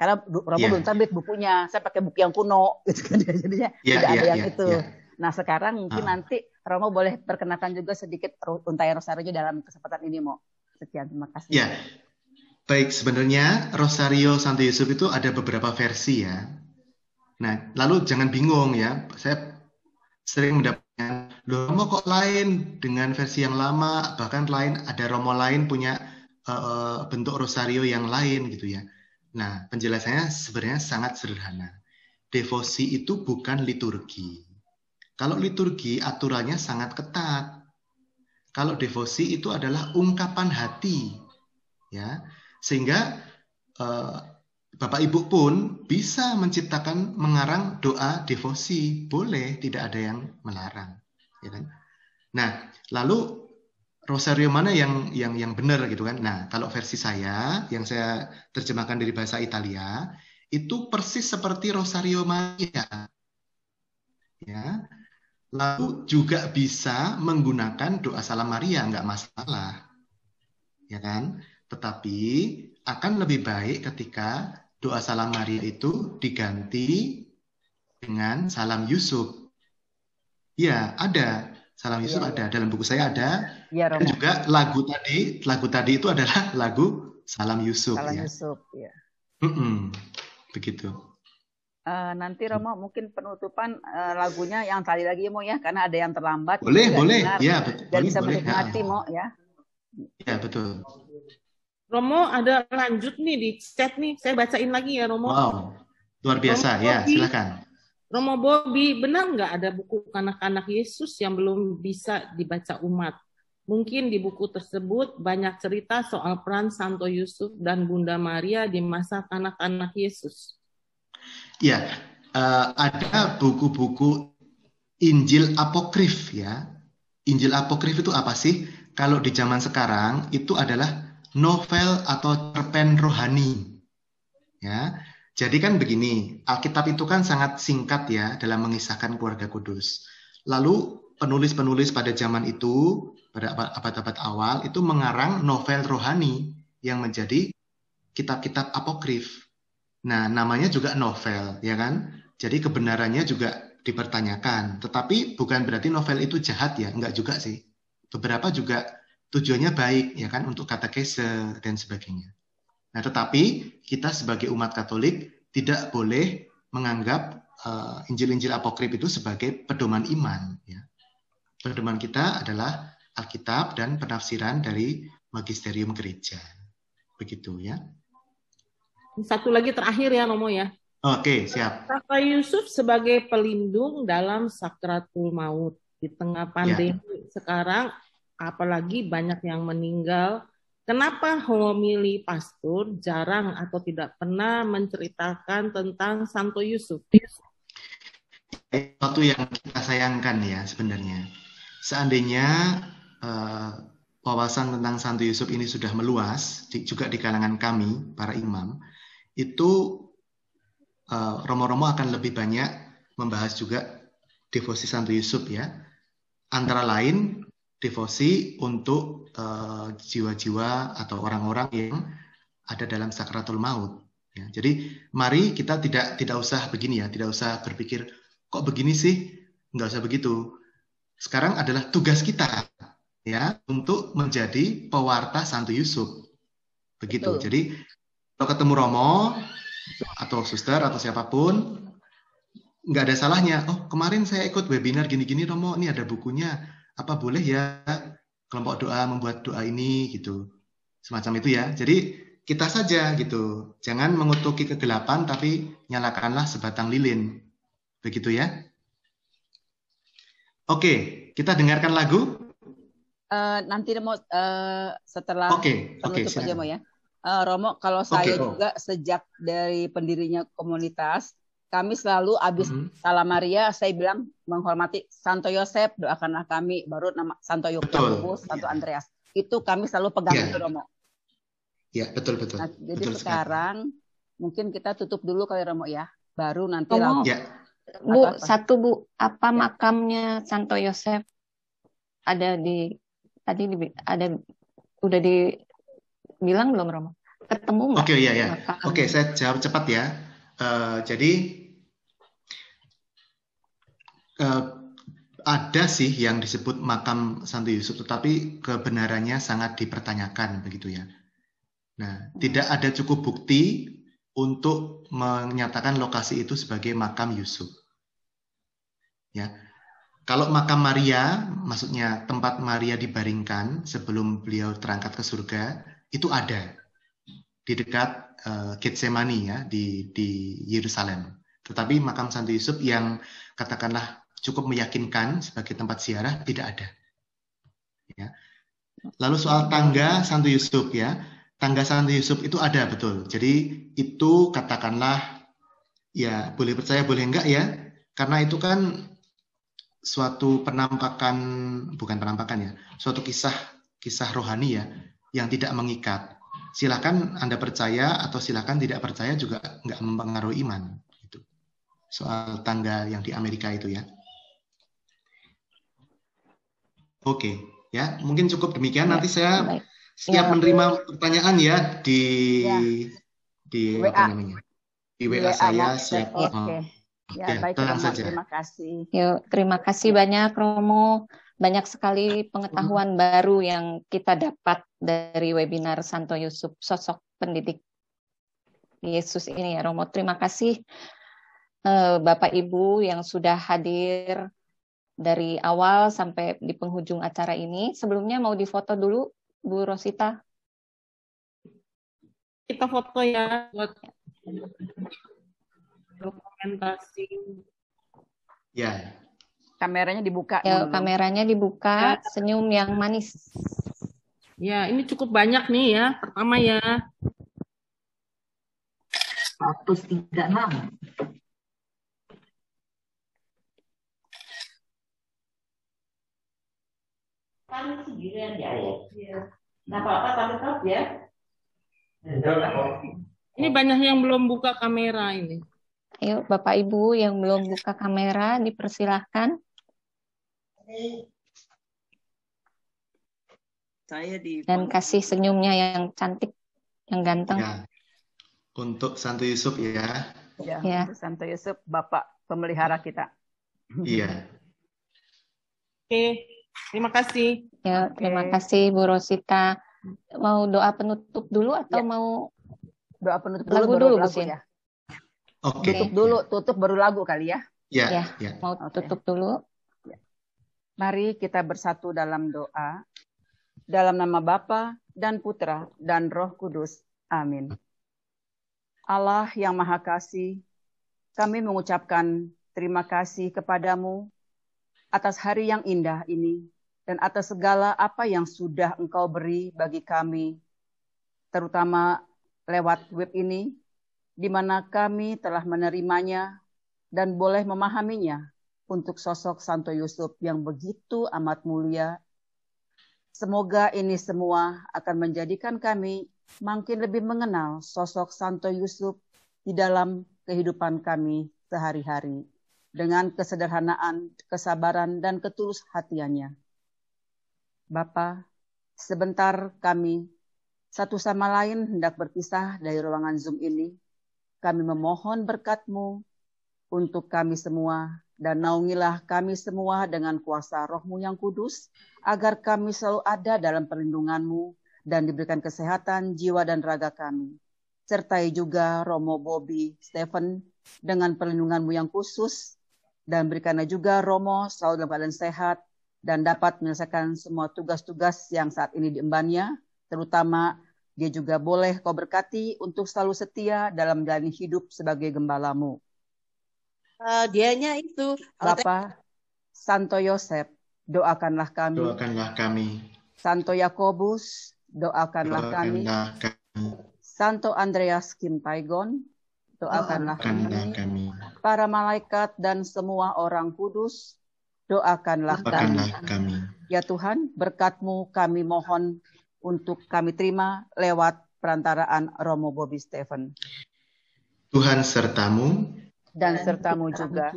Karena Romo yeah. belum terbit bukunya, saya pakai buku yang kuno, gitu kan jadinya yeah, tidak yeah, ada iya, yang yeah, itu. Yeah. Nah sekarang mungkin ah. nanti Romo boleh perkenalkan juga sedikit untayan Rosario dalam kesempatan ini, Mo. Sekian, terima kasih. Yeah. Baik, sebenarnya Rosario Santo Yusuf itu ada beberapa versi ya. Nah, lalu jangan bingung ya. Saya sering mendapatkan, Romo kok lain dengan versi yang lama, bahkan lain ada Romo lain punya Eh, bentuk rosario yang lain gitu ya. Nah, penjelasannya sebenarnya sangat sederhana. Devosi itu bukan liturgi. Kalau liturgi aturannya sangat ketat. Kalau devosi itu adalah ungkapan hati. Ya. Sehingga eh, Bapak Ibu pun bisa menciptakan mengarang doa devosi, boleh, tidak ada yang melarang, ya kan? Nah, lalu Rosario mana yang yang yang benar gitu kan. Nah, kalau versi saya yang saya terjemahkan dari bahasa Italia itu persis seperti rosario Maria. Ya. Lalu juga bisa menggunakan doa salam Maria nggak masalah. Ya kan? Tetapi akan lebih baik ketika doa salam Maria itu diganti dengan salam Yusuf. Ya, ada Salam Yusuf iya. ada dalam buku saya ada. Ya, Romo. Dan juga lagu tadi, lagu tadi itu adalah lagu Salam Yusuf. Salam ya. Yusuf, ya. Mm-mm. Begitu. Uh, nanti Romo mungkin penutupan uh, lagunya yang tadi lagi mau ya, karena ada yang terlambat. Boleh, boleh. dengar, Ya, betul. Dan boleh, bisa boleh. menikmati, mau ya. Ya, betul. Romo ada lanjut nih di chat nih, saya bacain lagi ya Romo. Wow, luar biasa Romo, ya, silakan. Romo Bobby, benar nggak ada buku kanak-kanak Yesus yang belum bisa dibaca umat? Mungkin di buku tersebut banyak cerita soal peran Santo Yusuf dan Bunda Maria di masa kanak-kanak Yesus. Ya, uh, ada buku-buku Injil apokrif ya. Injil apokrif itu apa sih? Kalau di zaman sekarang itu adalah novel atau cerpen rohani. Ya, jadi kan begini, Alkitab itu kan sangat singkat ya dalam mengisahkan keluarga kudus. Lalu penulis-penulis pada zaman itu, pada abad-abad awal, itu mengarang novel rohani yang menjadi kitab-kitab apokrif. Nah, namanya juga novel, ya kan? Jadi kebenarannya juga dipertanyakan. Tetapi bukan berarti novel itu jahat ya, enggak juga sih. Beberapa juga tujuannya baik, ya kan, untuk katekese dan sebagainya. Nah, tetapi kita sebagai umat Katolik tidak boleh menganggap eh, Injil-Injil apokrip itu sebagai pedoman iman. Ya. Pedoman kita adalah Alkitab dan penafsiran dari magisterium gereja. Begitu ya. Satu lagi terakhir ya Nomo ya. Oke, okay, siap. Kata Yusuf sebagai pelindung dalam sakratul maut di tengah ya. pandemi ya. sekarang apalagi banyak yang meninggal Kenapa homili Pastur jarang atau tidak pernah menceritakan tentang Santo Yusuf? Sesuatu eh, yang kita sayangkan ya sebenarnya. Seandainya eh, wawasan tentang Santo Yusuf ini sudah meluas, di, juga di kalangan kami, para imam, itu eh, romo-romo Romo -romo akan lebih banyak membahas juga devosi Santo Yusuf ya. Antara lain devosi untuk eh, jiwa-jiwa uh, atau orang-orang yang ada dalam sakratul maut. Ya, jadi mari kita tidak tidak usah begini ya, tidak usah berpikir kok begini sih, nggak usah begitu. Sekarang adalah tugas kita ya untuk menjadi pewarta Santo Yusuf. Begitu. Betul. Jadi kalau ketemu Romo atau suster atau siapapun, nggak ada salahnya. Oh kemarin saya ikut webinar gini-gini Romo, ini ada bukunya apa boleh ya kelompok doa membuat doa ini gitu semacam itu ya jadi kita saja gitu jangan mengutuki kegelapan tapi nyalakanlah sebatang lilin begitu ya oke kita dengarkan lagu uh, nanti mau uh, eh, setelah oke oke okay, aja mau ya uh, eh, Romo kalau okay, saya oh. juga sejak dari pendirinya komunitas kami selalu habis mm -hmm. salam Maria, saya bilang menghormati Santo Yosef, doakanlah kami, baru nama Santo Yoktabus, Santo yeah. Andreas. Itu kami selalu pegang yeah. itu, Romo. Ya, betul betul. Nah, jadi betul sekarang sekali. mungkin kita tutup dulu kali Romo ya, baru nanti Romo. Ya. Bu, apa satu Bu, apa ya. makamnya Santo Yosef ada di tadi di, ada udah dibilang belum Romo? Ketemu nggak? Oke, okay, ya. Iya. Oke, okay, saya jawab cepat ya. Eh, jadi uh, ada sih yang disebut makam Santo Yusuf, tetapi kebenarannya sangat dipertanyakan begitu ya. Nah, tidak ada cukup bukti untuk menyatakan lokasi itu sebagai makam Yusuf. Ya, kalau makam Maria, maksudnya tempat Maria dibaringkan sebelum beliau terangkat ke surga, itu ada di dekat uh, Getsemani ya di di Yerusalem. Tetapi makam Santo Yusuf yang katakanlah cukup meyakinkan sebagai tempat ziarah tidak ada. Ya. Lalu soal tangga Santo Yusuf ya, tangga Santo Yusuf itu ada betul. Jadi itu katakanlah ya boleh percaya boleh enggak ya, karena itu kan suatu penampakan bukan penampakan ya, suatu kisah kisah rohani ya yang tidak mengikat silahkan Anda percaya atau silahkan tidak percaya juga nggak mempengaruhi iman. itu Soal tanggal yang di Amerika itu ya. Oke, okay, ya mungkin cukup demikian. Ya, Nanti saya siap setiap ya, menerima ya. pertanyaan ya di ya. di WA. apa namanya di WA, WA saya. Ya. siap oke. Okay. Oh. Ya, ya, terima, saja. terima kasih. Yuk, terima kasih banyak Romo banyak sekali ah. pengetahuan baru yang kita dapat dari webinar Santo Yusuf sosok pendidik Yesus ini ya Romo. Terima kasih eh, Bapak Ibu yang sudah hadir dari awal sampai di penghujung acara ini. Sebelumnya mau difoto dulu Bu Rosita. Kita foto ya buat dokumentasi. Ya, kameranya dibuka. Ya, dulu. kameranya dibuka, ya. senyum yang manis. Ya, ini cukup banyak nih ya. Pertama ya. 136. ya. Iya. ya. Eh, ini banyak yang belum buka kamera ini. Ayo Bapak Ibu yang belum buka kamera dipersilahkan. Saya di dan kasih senyumnya yang cantik, yang ganteng. Ya. Untuk Santo Yusuf ya. Ya, ya. Santo Yusuf Bapak pemelihara kita. Iya. Oke, okay. terima kasih. Ya, terima kasih Bu Rosita. Mau doa penutup dulu atau ya. mau doa penutup dulu lagu dulu lagu ya? Oke. Okay. Tutup dulu, tutup baru lagu kali ya. Iya. Ya. ya. Mau okay. tutup dulu. Mari kita bersatu dalam doa. Dalam nama Bapa dan Putra dan Roh Kudus. Amin. Allah yang Maha Kasih, kami mengucapkan terima kasih kepadamu atas hari yang indah ini dan atas segala apa yang sudah Engkau beri bagi kami, terutama lewat web ini, di mana kami telah menerimanya dan boleh memahaminya untuk sosok Santo Yusuf yang begitu amat mulia. Semoga ini semua akan menjadikan kami makin lebih mengenal sosok Santo Yusuf di dalam kehidupan kami sehari-hari dengan kesederhanaan, kesabaran, dan ketulus hatiannya. Bapa, sebentar kami satu sama lain hendak berpisah dari ruangan Zoom ini. Kami memohon berkatmu untuk kami semua dan naungilah kami semua dengan kuasa rohmu yang kudus, agar kami selalu ada dalam perlindunganmu dan diberikan kesehatan jiwa dan raga kami. Sertai juga Romo Bobby Stephen dengan perlindunganmu yang khusus, dan berikanlah juga Romo selalu dalam keadaan sehat dan dapat menyelesaikan semua tugas-tugas yang saat ini diembannya, terutama dia juga boleh kau berkati untuk selalu setia dalam menjalani hidup sebagai gembalamu uh, dianya itu eh, apa Santo Yosef, doakanlah kami. Doakanlah kami. Santo Yakobus, doakanlah, doakanlah kami. kami. Santo Andreas Kimpaigon, doakanlah, doakanlah kami. kami. Para malaikat dan semua orang kudus, doakanlah, doakanlah kami. kami. Ya Tuhan, berkatmu kami mohon untuk kami terima lewat perantaraan Romo Bobby Stephen. Tuhan sertamu dan sertamu juga.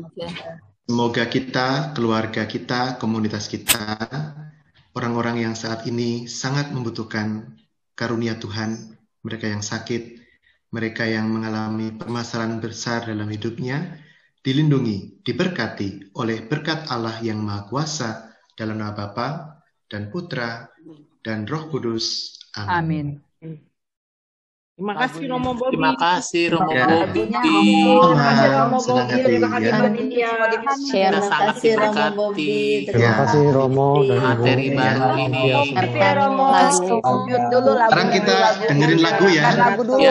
Semoga kita, keluarga kita, komunitas kita, orang-orang yang saat ini sangat membutuhkan karunia Tuhan, mereka yang sakit, mereka yang mengalami permasalahan besar dalam hidupnya, dilindungi, diberkati oleh berkat Allah yang Maha Kuasa dalam nama Bapa dan Putra dan Roh Kudus. Amin. Amin. Terima kasih Romo Bobi. Terima kasih Romo Terima kasih Romo Bobi. Terima kasih Romo Bobi. Terima kasih Romo Bobi. Terima kasih Romo Bobi. Terima kasih Romo Bobi. Terima kasih Romo Bobi. Terima kasih Romo. Bobi. Terima kasih Romo Bobi. Terima kasih Romo lagu Terima kasih Romo Bobi.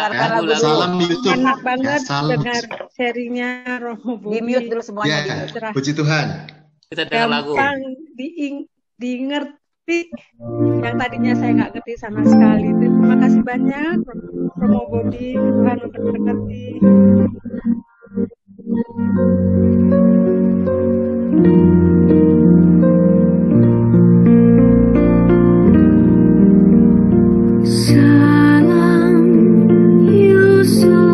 Terima kasih Romo YouTube. Terima kasih Romo Bobi. Terima kasih Romo Bobi. Di mute dulu semuanya. Terima Puji Tuhan. Kita dengar lagu. Gampang Bobi. diingat ngerti yang tadinya saya nggak ngerti sama sekali terima kasih banyak promo body Tuhan untuk mengerti Salam Yusuf